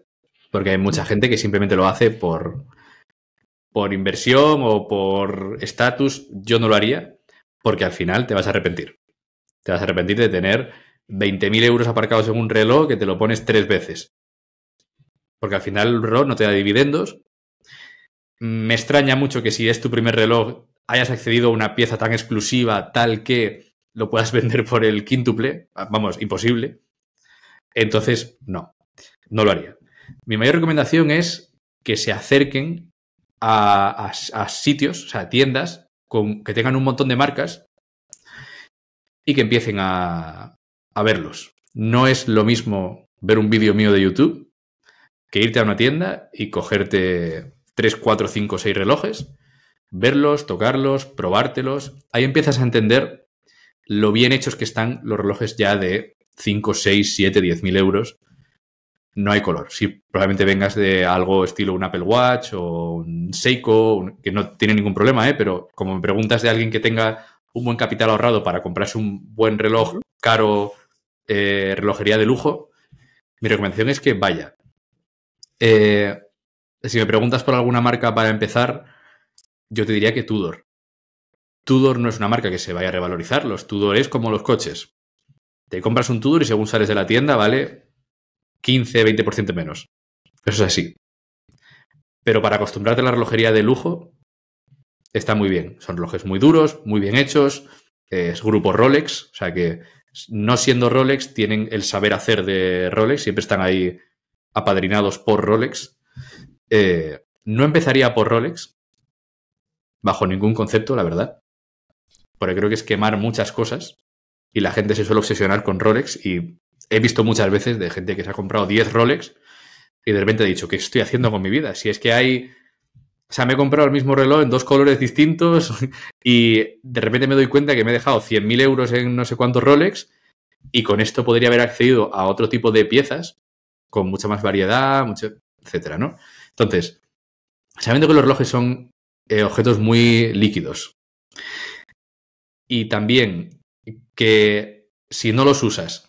Porque hay mucha gente que simplemente lo hace por, por inversión o por estatus. Yo no lo haría porque al final te vas a arrepentir. Te vas a arrepentir de tener 20.000 euros aparcados en un reloj que te lo pones tres veces. Porque al final el reloj no te da dividendos me extraña mucho que si es tu primer reloj hayas accedido a una pieza tan exclusiva tal que lo puedas vender por el quíntuple, ah, vamos, imposible. Entonces, no, no lo haría. Mi mayor recomendación es que se acerquen a, sitios, o sea, a tiendas que tengan un montón de marcas y que empiecen a, a verlos. No es lo mismo ver un vídeo mío de YouTube que irte a una tienda y cogerte 3, 4, 5, 6 relojes, verlos, tocarlos, probártelos. Ahí empiezas a entender lo bien hechos que están los relojes ya de 5, 6, 7, diez mil euros. No hay color. Si probablemente vengas de algo estilo un Apple Watch o un Seiko, que no tiene ningún problema, ¿eh? pero como me preguntas de alguien que tenga un buen capital ahorrado para comprarse un buen reloj caro, eh, relojería de lujo, mi recomendación es que vaya. Eh, si me preguntas por alguna marca para empezar, yo te diría que Tudor. Tudor no es una marca que se vaya a revalorizar, los Tudor es como los coches. Te compras un Tudor y según sales de la tienda vale 15, 20% menos. Eso es así. Pero para acostumbrarte a la relojería de lujo, está muy bien. Son relojes muy duros, muy bien hechos, es grupo Rolex, o sea que no siendo Rolex, tienen el saber hacer de Rolex, siempre están ahí apadrinados por Rolex. Eh, no empezaría por Rolex, bajo ningún concepto, la verdad, porque creo que es quemar muchas cosas y la gente se suele obsesionar con Rolex y he visto muchas veces de gente que se ha comprado 10 Rolex y de repente ha dicho, ¿qué estoy haciendo con mi vida? Si es que hay... O sea, me he comprado el mismo reloj en dos colores distintos y de repente me doy cuenta que me he dejado 100.000 euros en no sé cuántos Rolex y con esto podría haber accedido a otro tipo de piezas con mucha más variedad, etcétera, ¿no? Entonces, sabiendo que los relojes son eh, objetos muy líquidos y también que si no los usas,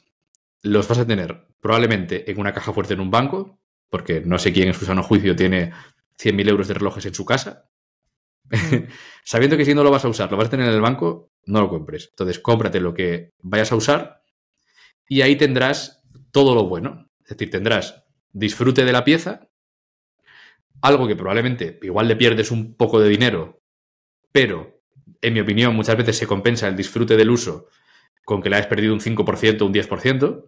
los vas a tener probablemente en una caja fuerte en un banco, porque no sé quién en su sano juicio tiene 100.000 euros de relojes en su casa. Mm. sabiendo que si no lo vas a usar, lo vas a tener en el banco, no lo compres. Entonces, cómprate lo que vayas a usar y ahí tendrás todo lo bueno. Es decir, tendrás disfrute de la pieza, algo que probablemente igual le pierdes un poco de dinero, pero en mi opinión muchas veces se compensa el disfrute del uso con que le hayas perdido un 5%, un 10%.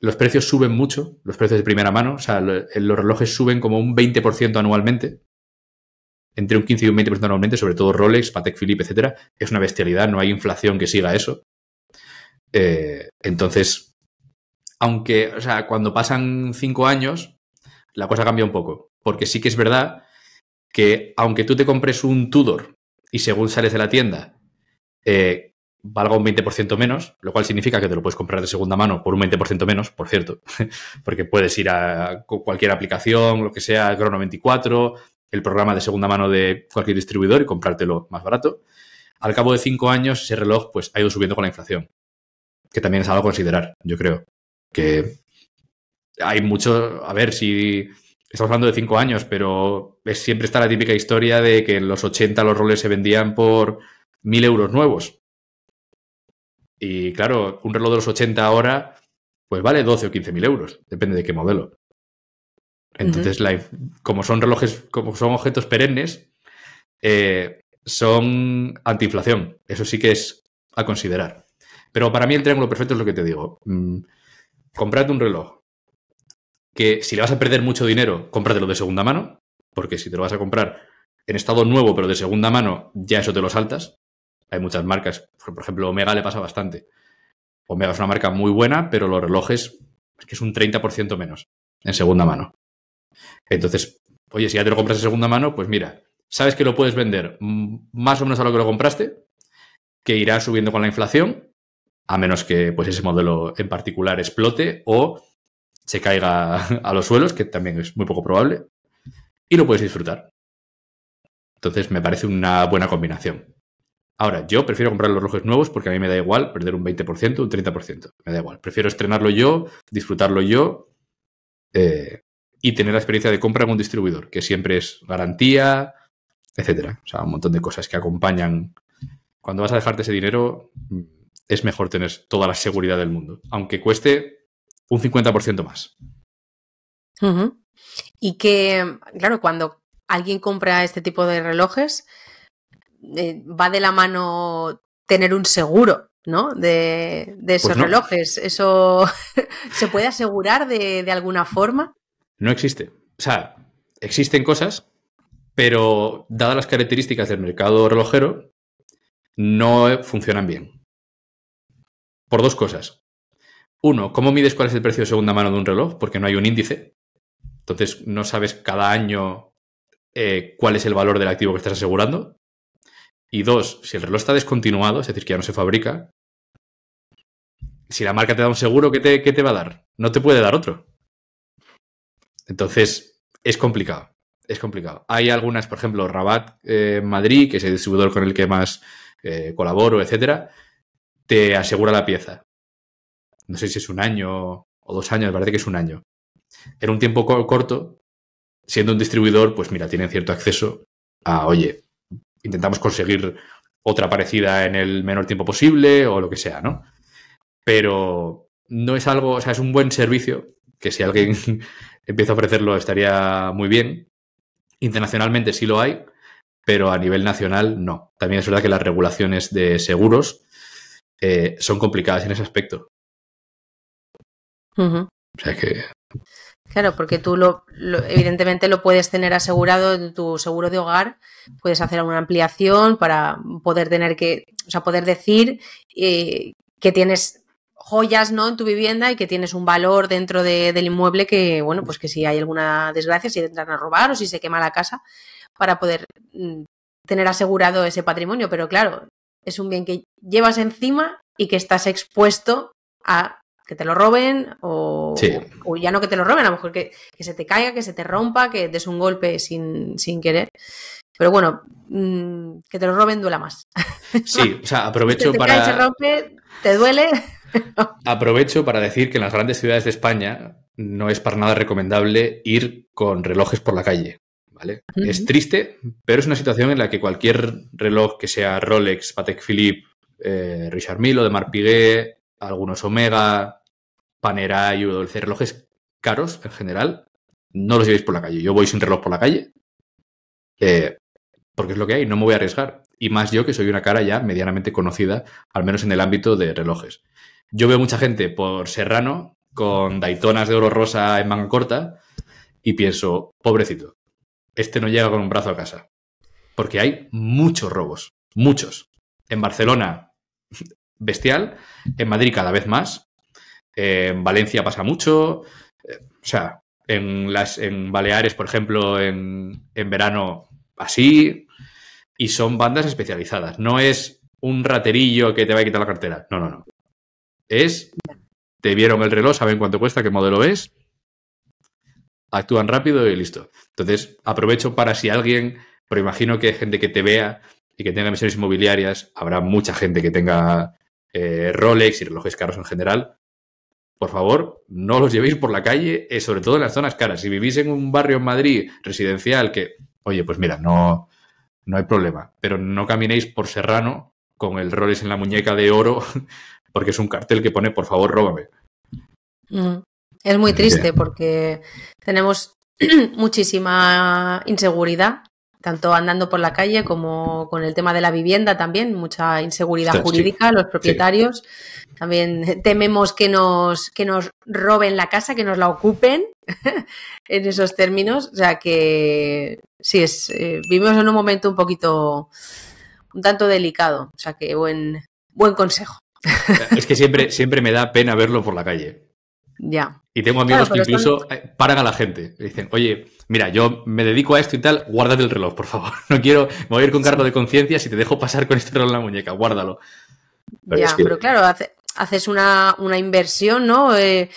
Los precios suben mucho, los precios de primera mano, o sea, los relojes suben como un 20% anualmente, entre un 15 y un 20% anualmente, sobre todo Rolex, Patek Philippe, etcétera. Es una bestialidad, no hay inflación que siga eso. Eh, entonces, aunque, o sea, cuando pasan cinco años, la cosa cambia un poco. Porque sí que es verdad que aunque tú te compres un Tudor y según sales de la tienda eh, valga un 20% menos, lo cual significa que te lo puedes comprar de segunda mano por un 20% menos, por cierto, porque puedes ir a cualquier aplicación, lo que sea, Crono 24, el programa de segunda mano de cualquier distribuidor y comprártelo más barato. Al cabo de cinco años, ese reloj pues, ha ido subiendo con la inflación, que también es algo a considerar, yo creo. Que hay mucho, a ver, si estamos hablando de cinco años, pero es, siempre está la típica historia de que en los 80 los roles se vendían por mil euros nuevos. Y claro, un reloj de los 80 ahora, pues vale 12 o 15 mil euros, depende de qué modelo. Entonces, como son relojes, como son objetos perennes, eh, son antiinflación. Eso sí que es a considerar. Pero para mí el triángulo perfecto es lo que te digo. Mm, comprate un reloj que si le vas a perder mucho dinero, cómpratelo de segunda mano, porque si te lo vas a comprar en estado nuevo, pero de segunda mano, ya eso te lo saltas. Hay muchas marcas, por ejemplo, Omega le pasa bastante. Omega es una marca muy buena, pero los relojes es que es un 30% menos en segunda mano. Entonces, oye, si ya te lo compras en segunda mano, pues mira, sabes que lo puedes vender más o menos a lo que lo compraste, que irá subiendo con la inflación, a menos que pues ese modelo en particular explote o se caiga a los suelos, que también es muy poco probable, y lo puedes disfrutar. Entonces me parece una buena combinación. Ahora, yo prefiero comprar los rojos nuevos porque a mí me da igual perder un 20%, un 30%. Me da igual. Prefiero estrenarlo yo, disfrutarlo yo eh, y tener la experiencia de compra en un distribuidor, que siempre es garantía, etcétera. O sea, un montón de cosas que acompañan. Cuando vas a dejarte ese dinero, es mejor tener toda la seguridad del mundo. Aunque cueste un 50% más. Y que, claro, cuando alguien compra este tipo de relojes, eh, va de la mano tener un seguro, ¿no? De, esos pues relojes. ¿Eso se puede asegurar de, de alguna forma? No existe. O sea, existen cosas, pero dadas las características del mercado relojero, no funcionan bien. Por dos cosas. Uno, ¿cómo mides cuál es el precio de segunda mano de un reloj? Porque no hay un índice. Entonces, no sabes cada año eh, cuál es el valor del activo que estás asegurando. Y dos, si el reloj está descontinuado, es decir, que ya no se fabrica, si la marca te da un seguro, ¿qué te, va a dar? No te puede dar otro. Entonces, es complicado. Es complicado. Hay algunas, por ejemplo, Rabat eh, Madrid, que es el distribuidor con el que más eh, colaboro, etcétera, te asegura la pieza no sé si es un año o dos años, me parece que es un año. Era un tiempo corto, siendo un distribuidor, pues mira, tienen cierto acceso a, oye, intentamos conseguir otra parecida en el menor tiempo posible o lo que sea, ¿no? Pero no es algo, o sea, es un buen servicio que si alguien empieza a ofrecerlo estaría muy bien. Internacionalmente sí lo hay, pero a nivel nacional no. También es verdad que las regulaciones de seguros eh, son complicadas en ese aspecto. Claro, porque tú lo, evidentemente lo puedes tener asegurado en tu seguro de hogar, puedes hacer alguna ampliación para poder tener que, o sea, poder decir eh, que tienes joyas ¿no? en tu vivienda y que tienes un valor dentro de, del inmueble que, bueno, pues que si hay alguna desgracia, si entran a robar o si se quema la casa, para poder mm, tener asegurado ese patrimonio. Pero claro, es un bien que llevas encima y que estás expuesto a que te lo roben o, o, ya no que te lo roben, a lo mejor que, que, se te caiga, que se te rompa, que des un golpe sin, sin querer. Pero bueno, mm, que te lo roben duela más. Sí, o sea, aprovecho para... rompe, te duele. aprovecho para decir que en las grandes ciudades de España no es para nada recomendable ir con relojes por la calle. ¿Vale? Es triste, pero es una situación en la que cualquier reloj que sea Rolex, Patek Philippe, eh, Richard Milo, de Piguet, algunos Omega, Panera y WC, relojes caros en general, no los llevéis por la calle. Yo voy sin reloj por la calle, eh, porque es lo que hay, no me voy a arriesgar. Y más yo que soy una cara ya medianamente conocida, al menos en el ámbito de relojes. Yo veo mucha gente por Serrano con Daytonas de oro rosa en manga corta y pienso, pobrecito, este no llega con un brazo a casa. Porque hay muchos robos, muchos. En Barcelona, bestial, en Madrid cada vez más, en Valencia pasa mucho, eh, o sea, en, las, en Baleares, por ejemplo, en, verano así, y son bandas especializadas, no es un raterillo que te va a quitar la cartera, no, no, no. Es, te vieron el reloj, saben cuánto cuesta, qué modelo es, actúan rápido y listo. Entonces, aprovecho para si alguien, pero imagino que hay gente que te vea y que tenga misiones inmobiliarias, habrá mucha gente que tenga eh, Rolex y relojes caros en general, por favor, no los llevéis por la calle, eh, sobre todo en las zonas caras. Si vivís en un barrio en Madrid residencial que, oye, pues mira, no, no hay problema, pero no caminéis por Serrano con el Roles en la muñeca de oro, porque es un cartel que pone, por favor, róbame. Mm. Es muy triste porque tenemos muchísima inseguridad tanto andando por la calle como con el tema de la vivienda también, mucha inseguridad jurídica, los propietarios. También tememos que nos, que nos roben la casa, que nos la ocupen en esos términos. O sea que sí, es, eh, vivimos en un momento un poquito, un tanto delicado. O sea que buen, buen consejo. es que siempre, siempre me da pena verlo por la calle. Ya. Y tengo amigos que incluso eh, paran a la gente. dicen, oye, mira, yo me dedico a esto y tal, guárdate el reloj, por favor. No quiero mover con cargo de conciencia si te dejo pasar con este reloj en la muñeca, guárdalo. Pero ya, pero claro, haces una, inversión, ¿no? Eh,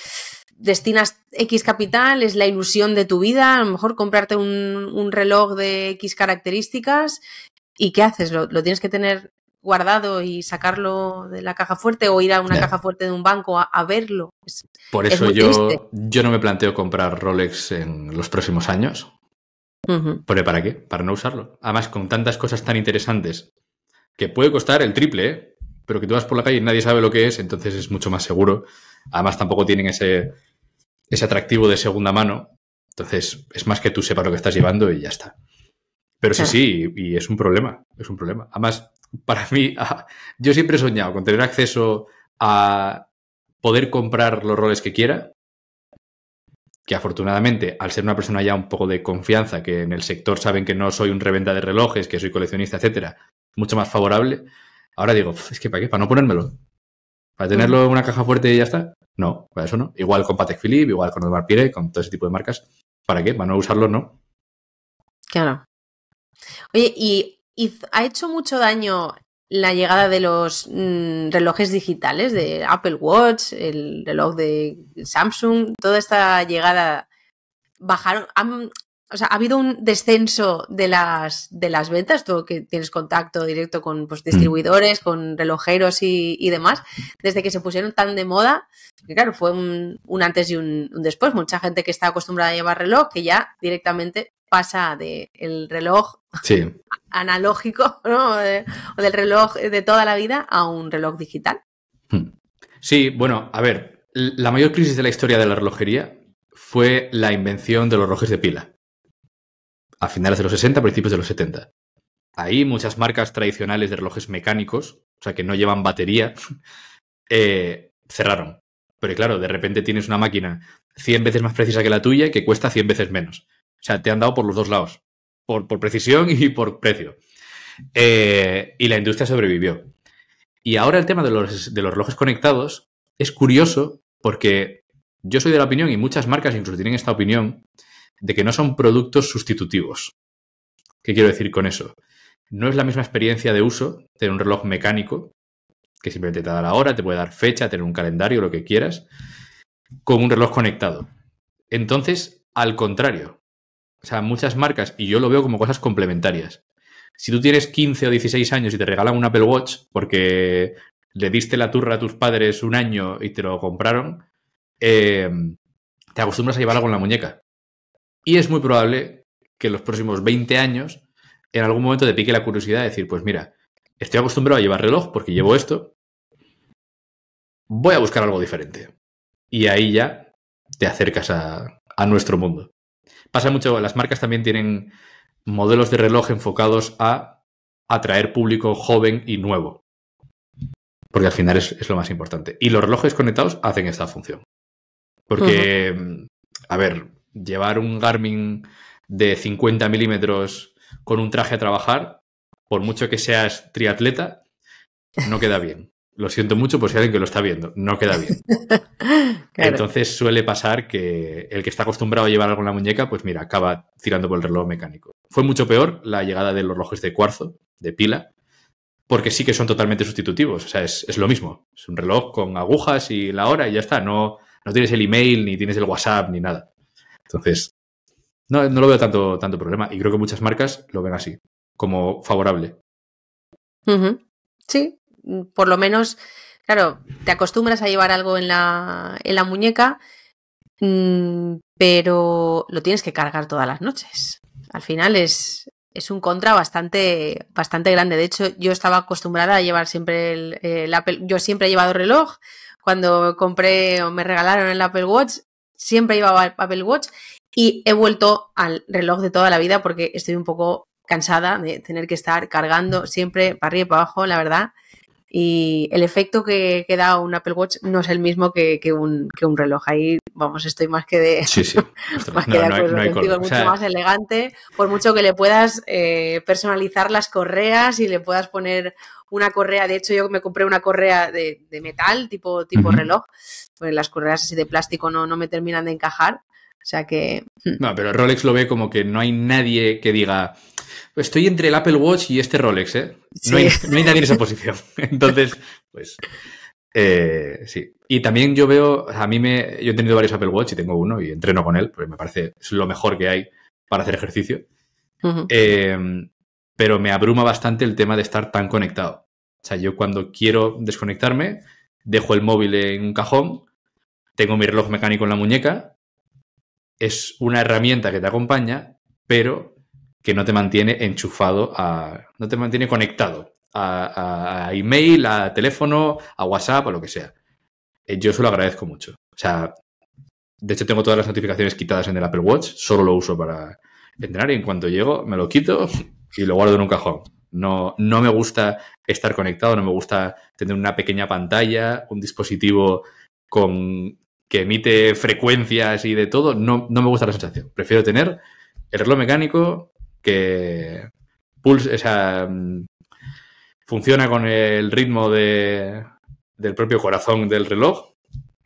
destinas X capital, es la ilusión de tu vida, a lo mejor comprarte un, reloj de X características. ¿Y qué haces? lo, tienes que tener guardado y sacarlo de la caja fuerte o ir a una caja fuerte de un banco a, verlo. Por eso yo, yo no me planteo comprar Rolex en los próximos años. para qué? Para no usarlo. Además, con tantas cosas tan interesantes que puede costar el triple, ¿eh? pero que tú vas por la calle y nadie sabe lo que es, entonces es mucho más seguro. Además, tampoco tienen ese, ese atractivo de segunda mano. Entonces, es más que tú sepas lo que estás llevando y ya está. Pero sí, sí, y es un problema, es un problema. Además, para mí, ah, yo siempre he soñado con tener acceso a poder comprar los roles que quiera, que afortunadamente, al ser una persona ya un poco de confianza, que en el sector saben que no soy un reventa de relojes, que soy coleccionista, etcétera, mucho más favorable. Ahora digo, es que ¿para qué? ¿Para no ponérmelo? ¿Para tenerlo en una caja fuerte y ya está? No, para eso no. Igual con Patek Philippe, igual con Omar Pire, con todo ese tipo de marcas. ¿Para qué? ¿Para no usarlo? No. Claro. Oye, y y ha hecho mucho daño la llegada de los mm, relojes digitales, de Apple Watch, el reloj de Samsung, toda esta llegada bajaron, o sea, ha habido un descenso de las, de las ventas, tú que tienes contacto directo con pues, mm. distribuidores, con relojeros y, demás, desde que se pusieron tan de moda, que claro, fue un, antes y un, después. Mucha gente que está acostumbrada a llevar reloj, que ya directamente pasa del reloj analógico ¿no? o del reloj de toda la vida a un reloj digital. Hmm. Sí, bueno, a ver, la mayor crisis de la historia de la relojería fue la invención de los relojes de pila a finales de los 60, principios de los 70. Ahí muchas marcas tradicionales de relojes mecánicos, o sea, que no llevan batería, eh, cerraron. Pero claro, de repente tienes una máquina 100 veces más precisa que la tuya que cuesta 100 veces menos. O sea, te han dado por los dos lados, por, precisión y por precio. Eh, y la industria sobrevivió. Y ahora el tema de los, de los relojes conectados es curioso porque yo soy de la opinión, y muchas marcas incluso tienen esta opinión, de que no son productos sustitutivos. ¿Qué quiero decir con eso? No es la misma experiencia de uso tener un reloj mecánico, que simplemente te da la hora, te puede dar fecha, tener un calendario, lo que quieras, con un reloj conectado. Entonces, al contrario, o sea, muchas marcas, y yo lo veo como cosas complementarias. Si tú tienes 15 o 16 años y te regalan un Apple Watch porque le diste la turra a tus padres un año y te lo compraron, eh, te acostumbras a algo con la muñeca. Y es muy probable que en los próximos 20 años en algún momento te pique la curiosidad de decir, pues mira, estoy acostumbrado a llevar reloj porque llevo esto, voy a buscar algo diferente. Y ahí ya te acercas a, a nuestro mundo. Pasa mucho, las marcas también tienen modelos de reloj enfocados a atraer público joven y nuevo. Porque al final es, lo más importante. Y los relojes conectados hacen esta función. Porque, mm, a ver, llevar un Garmin de 50 milímetros con un traje a trabajar, por mucho que seas triatleta, no queda bien. Lo siento mucho por si alguien que lo está viendo, no queda bien. Entonces suele pasar que el que está acostumbrado a llevar algo en la muñeca, pues mira, acaba tirando por el reloj mecánico. Fue mucho peor la llegada de los relojes de cuarzo, de pila, porque sí que son totalmente sustitutivos. O sea, es, es lo mismo. Es un reloj con agujas y la hora y ya está. No, no tienes el email, ni tienes el WhatsApp, ni nada. Entonces, no, no lo veo tanto, problema y creo que muchas marcas lo ven así, como favorable. Sí, por lo menos, claro, te acostumbras a llevar algo en la, muñeca, mm, pero lo tienes que cargar todas las noches. Al final es, un contra bastante, bastante grande. De hecho, yo estaba acostumbrada a llevar siempre el, el Apple. Yo siempre he llevado reloj. Cuando compré o me regalaron el Apple Watch, siempre iba a Apple Watch y he vuelto al reloj de toda la vida porque estoy un poco cansada de tener que estar cargando siempre para arriba y para abajo, la verdad y el efecto que, que, da un Apple Watch no es el mismo que, un, reloj. Ahí, vamos, estoy más que de... Sí, sí. más mucho más elegante, por mucho que le puedas eh, personalizar las correas y le puedas poner una correa, de hecho yo me compré una correa de, metal tipo, tipo reloj, pues las correas así de plástico no, no me terminan de encajar, o sea que. Hmm. No, pero Rolex lo ve como que no hay nadie que diga. Estoy entre el Apple Watch y este Rolex, ¿eh? No, hay, nadie en esa posición. Entonces, pues. Eh, sí. Y también yo veo. A mí me. Yo he tenido varios Apple Watch y tengo uno y entreno con él, porque me parece es lo mejor que hay para hacer ejercicio. Eh, pero me abruma bastante el tema de estar tan conectado. O sea, yo cuando quiero desconectarme, dejo el móvil en un cajón, tengo mi reloj mecánico en la muñeca es una herramienta que te acompaña, pero que no te mantiene enchufado, a, no te mantiene conectado a, email, a teléfono, a WhatsApp, a lo que sea. Eh, yo solo lo agradezco mucho. O sea, de hecho tengo todas las notificaciones quitadas en el Apple Watch, solo lo uso para entrenar y en cuanto llego me lo quito y lo guardo en un cajón. No, no me gusta estar conectado, no me gusta tener una pequeña pantalla, un dispositivo con que emite frecuencias y de todo, no, me gusta la sensación. Prefiero tener el reloj mecánico que pulse, o sea, mm, funciona con el ritmo del propio corazón del reloj,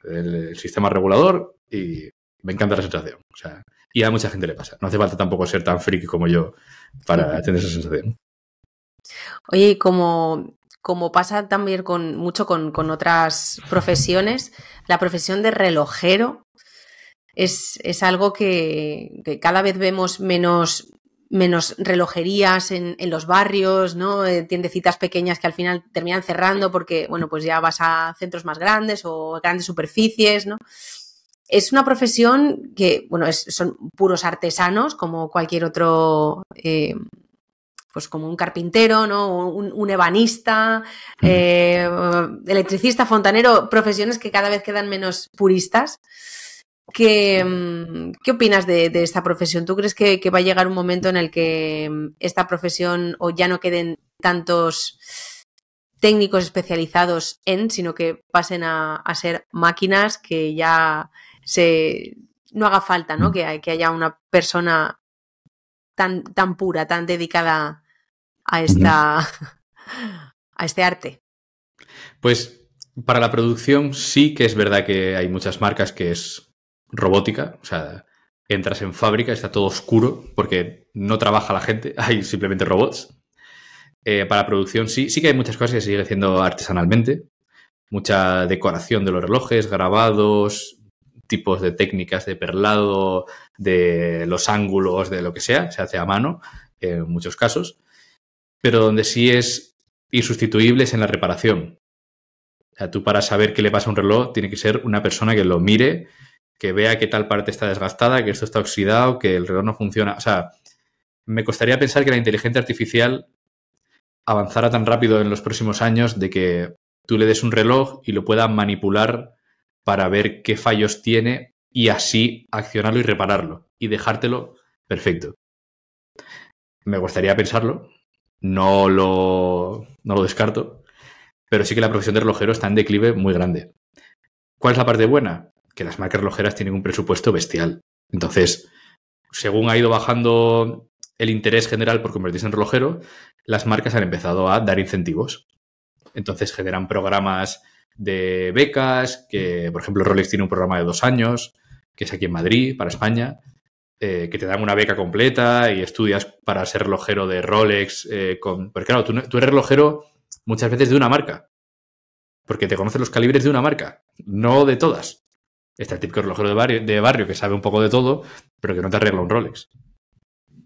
del sistema regulador, y me encanta la sensación. y a mucha gente le pasa. No hace falta tampoco ser tan friki como yo para tener esa sensación. Oye, como como pasa también con, mucho con, otras profesiones, la profesión de relojero es, algo que, cada vez vemos menos, menos relojerías en, los barrios, ¿no? Eh, tiendecitas pequeñas que al final terminan cerrando porque, bueno, pues ya vas a centros más grandes o grandes superficies, ¿no? Es una profesión que, bueno, son puros artesanos, como cualquier otro eh, pues como un carpintero, ¿no? un, un ebanista, eh, electricista, fontanero, profesiones que cada vez quedan menos puristas. ¿Qué, mm, opinas de, esta profesión? ¿Tú crees que, va a llegar un momento en el que mm, esta profesión o ya no queden tantos técnicos especializados en, sino que pasen a, ser máquinas que ya se, no haga falta ¿no? Que, que haya una persona tan, pura, tan dedicada a, esta, a este arte? Pues para la producción sí que es verdad que hay muchas marcas que es robótica, o sea, entras en fábrica, está todo oscuro porque no trabaja la gente, hay simplemente robots. Eh, para la producción sí, sí que hay muchas cosas que se sigue haciendo artesanalmente, mucha decoración de los relojes, grabados, tipos de técnicas de perlado, de los ángulos, de lo que sea, se hace a mano en muchos casos, pero donde sí es insustituible es en la reparación. O sea, tú para saber qué le pasa a un reloj tiene que ser una persona que lo mire, que vea que tal parte está desgastada, que esto está oxidado, que el reloj no funciona. O sea, me costaría pensar que la inteligencia artificial avanzara tan rápido en los próximos años de que tú le des un reloj y lo pueda manipular para ver qué fallos tiene y así accionarlo y repararlo y dejártelo perfecto. Me gustaría pensarlo, no lo, lo descarto, pero sí que la profesión de relojero está en declive muy grande. ¿Cuál es la parte buena? Que las marcas relojeras tienen un presupuesto bestial. Entonces, según ha ido bajando el interés general por convertirse en relojero, las marcas han empezado a dar incentivos. Entonces generan programas de becas, que por ejemplo Rolex tiene un programa de dos años, que es aquí en Madrid, para España, eh, que te dan una beca completa y estudias para ser relojero de Rolex. Eh, con... Porque claro, tú, eres relojero muchas veces de una marca, porque te conocen los calibres de una marca, no de todas. Está el típico relojero de barrio, de barrio que sabe un poco de todo, pero que no te arregla un Rolex.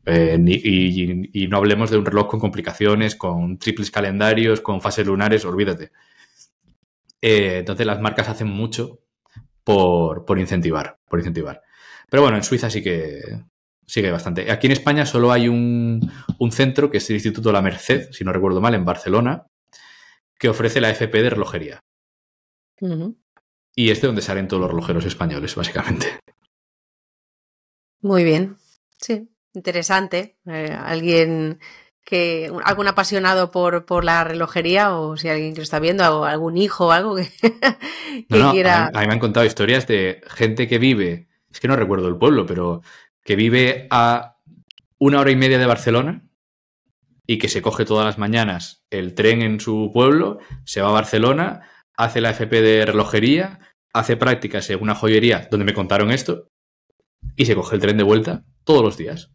Eh, y no hablemos de un reloj con complicaciones, con triples calendarios, con fases lunares, olvídate. Eh, entonces las marcas hacen mucho por, por, incentivar, por incentivar. Pero bueno, en Suiza sí que sigue bastante. Aquí en España solo hay un, un, centro, que es el Instituto La Merced, si no recuerdo mal, en Barcelona, que ofrece la FP de relojería. Y es de donde salen todos los relojeros españoles, básicamente. Muy bien. Sí, interesante. Eh, alguien que algún apasionado por, por la relojería o si alguien que lo está viendo o algún hijo o algo que, no, quiera... A mí, me han contado historias de gente que vive, es que no recuerdo el pueblo, pero que vive a una hora y media de Barcelona y que se coge todas las mañanas el tren en su pueblo, se va a Barcelona, hace la FP de relojería, hace prácticas en una joyería donde me contaron esto y se coge el tren de vuelta todos los días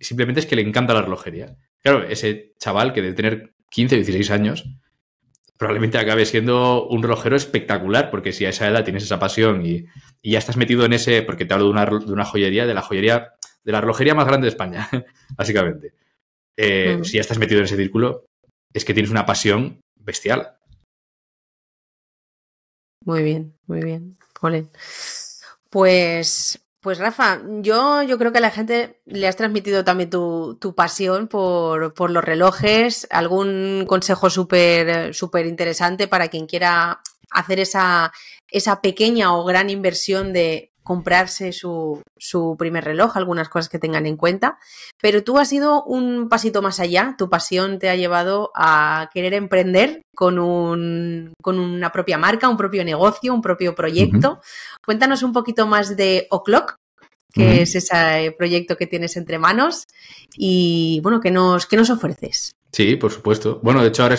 simplemente es que le encanta la relojería. Claro, ese chaval que debe tener 15, 16 años, probablemente acabe siendo un relojero espectacular, porque si a esa edad tienes esa pasión y, ya estás metido en ese, porque te hablo de una, joyería, de la joyería, de la relojería más grande de España, básicamente. Eh, si ya estás metido en ese círculo, es que tienes una pasión bestial. Muy bien, muy bien. Jolín. Pues pues Rafa, yo, yo creo que a la gente le has transmitido también tu, tu pasión por, por, los relojes, algún consejo súper súper interesante para quien quiera hacer esa, esa pequeña o gran inversión de comprarse su, su, primer reloj, algunas cosas que tengan en cuenta, pero tú has ido un pasito más allá, tu pasión te ha llevado a querer emprender con, un, con una propia marca, un propio negocio, un propio proyecto. Cuéntanos un poquito más de O'Clock, que es ese proyecto que tienes entre manos y bueno, ¿qué nos, nos ofreces? Sí, por supuesto. Bueno, de hecho ahora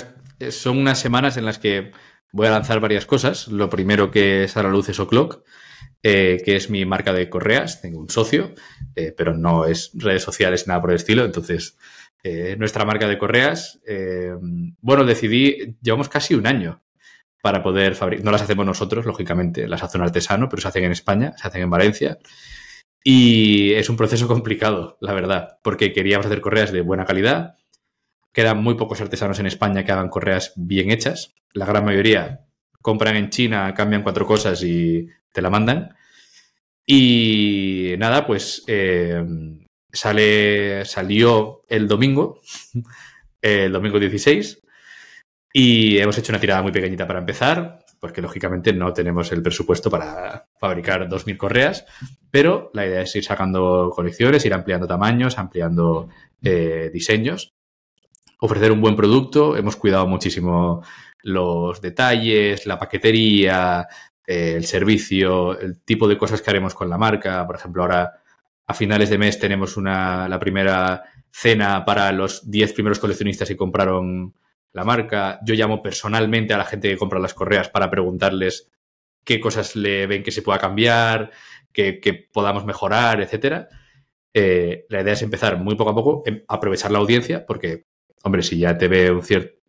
son unas semanas en las que voy a lanzar varias cosas. Lo primero que es a la luz es O'Clock, eh, que es mi marca de correas. Tengo un socio, eh, pero no es redes sociales, nada por el estilo. Entonces, eh, nuestra marca de correas, bueno, decidí, llevamos casi un año para poder fabricar. No las hacemos nosotros, lógicamente, las hace un artesano, pero se hacen en España, se hacen en Valencia. Y es un proceso complicado, la verdad, porque queríamos hacer correas de buena calidad, Quedan muy pocos artesanos en España que hagan correas bien hechas. La gran mayoría compran en China, cambian cuatro cosas y te la mandan. Y nada, pues eh, sale, salió el domingo, el domingo 16, y hemos hecho una tirada muy pequeñita para empezar, porque lógicamente no tenemos el presupuesto para fabricar 2.000 correas, pero la idea es ir sacando colecciones, ir ampliando tamaños, ampliando eh, diseños, ofrecer un buen producto. Hemos cuidado muchísimo los detalles, la paquetería, eh, el servicio, el tipo de cosas que haremos con la marca. Por ejemplo, ahora a finales de mes tenemos una, la primera cena para los 10 primeros coleccionistas que compraron la marca. Yo llamo personalmente a la gente que compra las correas para preguntarles qué cosas le ven que se pueda cambiar, que, podamos mejorar, etcétera. Eh, la idea es empezar muy poco a poco, em, aprovechar la audiencia, porque hombre, si ya te ve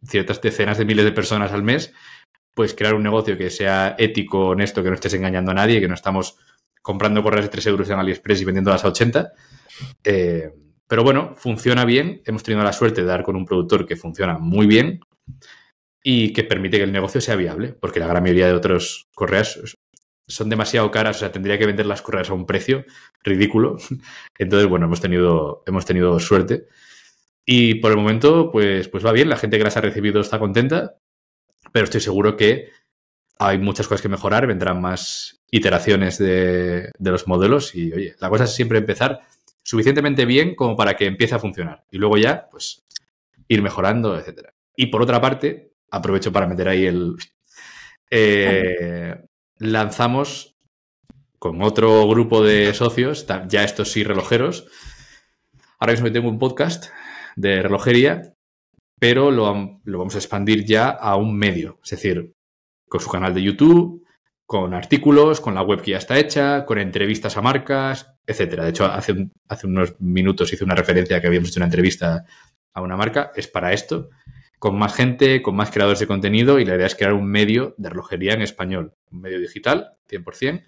ciertas decenas de miles de personas al mes, pues crear un negocio que sea ético, honesto, que no estés engañando a nadie, que no estamos comprando correas de 3 euros en AliExpress y vendiéndolas a 80. Eh, pero bueno, funciona bien. Hemos tenido la suerte de dar con un productor que funciona muy bien y que permite que el negocio sea viable, porque la gran mayoría de otros correas son demasiado caras, o sea, tendría que vender las correas a un precio ridículo. Entonces, bueno, hemos tenido, hemos tenido suerte. Y por el momento, pues, pues va bien, la gente que las ha recibido está contenta, pero estoy seguro que hay muchas cosas que mejorar, vendrán más iteraciones de, los modelos y, oye, la cosa es siempre empezar suficientemente bien como para que empiece a funcionar y luego ya, pues, ir mejorando, etc. Y por otra parte, aprovecho para meter ahí el... Eh, lanzamos con otro grupo de socios, ya estos sí relojeros. Ahora mismo tengo un podcast de relojería, pero lo, vamos a expandir ya a un medio, es decir, con su canal de YouTube, con artículos, con la web que ya está hecha, con entrevistas a marcas, etcétera. De hecho, hace, hace unos minutos hice una referencia que habíamos hecho una entrevista a una marca, es para esto, con más gente, con más creadores de contenido y la idea es crear un medio de relojería en español, un medio digital, 100%,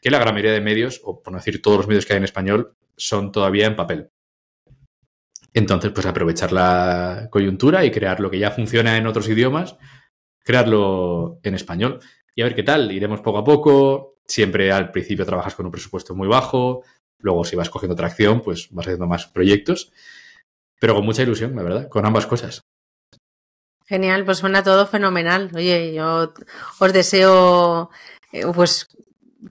que la gran mayoría de medios, o por no decir todos los medios que hay en español, son todavía en papel. Entonces, pues aprovechar la coyuntura y crear lo que ya funciona en otros idiomas, crearlo en español. Y a ver qué tal, iremos poco a poco. Siempre al principio trabajas con un presupuesto muy bajo, luego si vas cogiendo tracción, pues vas haciendo más proyectos, pero con mucha ilusión, la verdad, con ambas cosas. Genial, pues suena todo fenomenal. Oye, yo os deseo eh, pues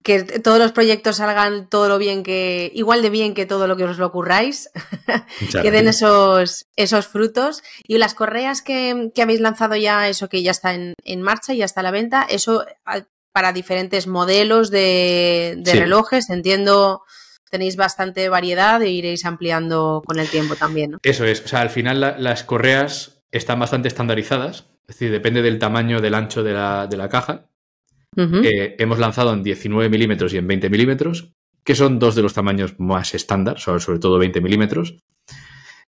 que todos los proyectos salgan todo lo bien que, igual de bien que todo lo que os lo ocurráis, que den esos, esos frutos. Y las correas que, habéis lanzado ya, eso que ya está en, en marcha, ya está a la venta, eso ah, para diferentes modelos de, relojes, entiendo tenéis bastante variedad e iréis ampliando con el tiempo también. Eso es, o sea, al final las correas están bastante estandarizadas, es decir, depende del tamaño, del ancho de la caja que hemos lanzado en 19 milímetros y en 20 milímetros, que son dos de los tamaños más estándar, sobre, todo 20 milímetros.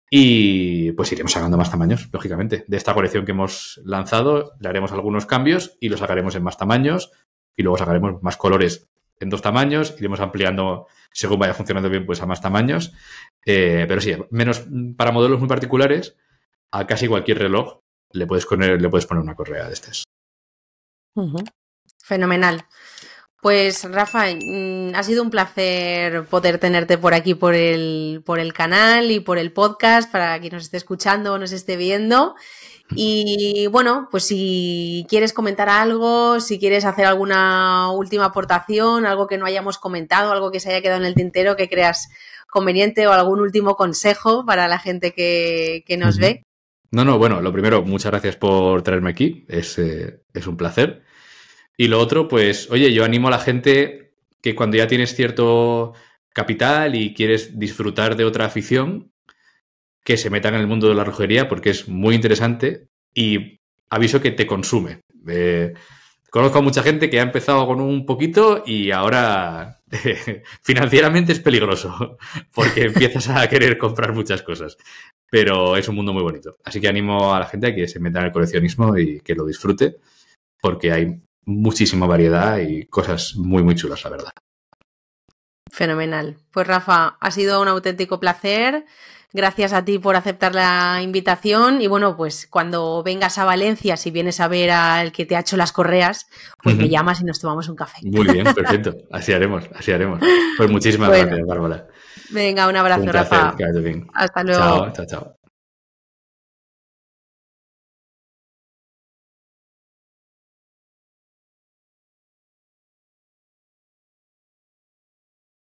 Y pues iremos sacando más tamaños, lógicamente. De esta colección que hemos lanzado, le haremos algunos cambios y los sacaremos en más tamaños y luego sacaremos más colores en dos tamaños, iremos ampliando según vaya funcionando bien, pues a más tamaños. Eh, pero sí, menos para modelos muy particulares, a casi cualquier reloj le puedes poner, le puedes poner una correa de estas. Fenomenal. Pues Rafa, mm, ha sido un placer poder tenerte por aquí, por el, por el canal y por el podcast, para quien nos esté escuchando o nos esté viendo. Y bueno, pues si quieres comentar algo, si quieres hacer alguna última aportación, algo que no hayamos comentado, algo que se haya quedado en el tintero que creas conveniente o algún último consejo para la gente que, nos ve. No, no, bueno, lo primero, muchas gracias por traerme aquí, es eh, un placer. Y lo otro, pues, oye, yo animo a la gente que cuando ya tienes cierto capital y quieres disfrutar de otra afición, que se metan en el mundo de la rojería porque es muy interesante y aviso que te consume. Eh, conozco a mucha gente que ha empezado con un poquito y ahora financieramente es peligroso porque empiezas a querer comprar muchas cosas. Pero es un mundo muy bonito. Así que animo a la gente a que se meta en el coleccionismo y que lo disfrute porque hay muchísima variedad y cosas muy, muy chulas, la verdad. Fenomenal. Pues Rafa, ha sido un auténtico placer. Gracias a ti por aceptar la invitación y bueno, pues cuando vengas a Valencia, si vienes a ver al que te ha hecho las correas, pues me llamas y nos tomamos un café. Muy bien, perfecto. Así haremos, así haremos. Pues muchísimas gracias, Bárbara. Venga, un abrazo, Rafa. Hasta luego. Chao, chao, chao.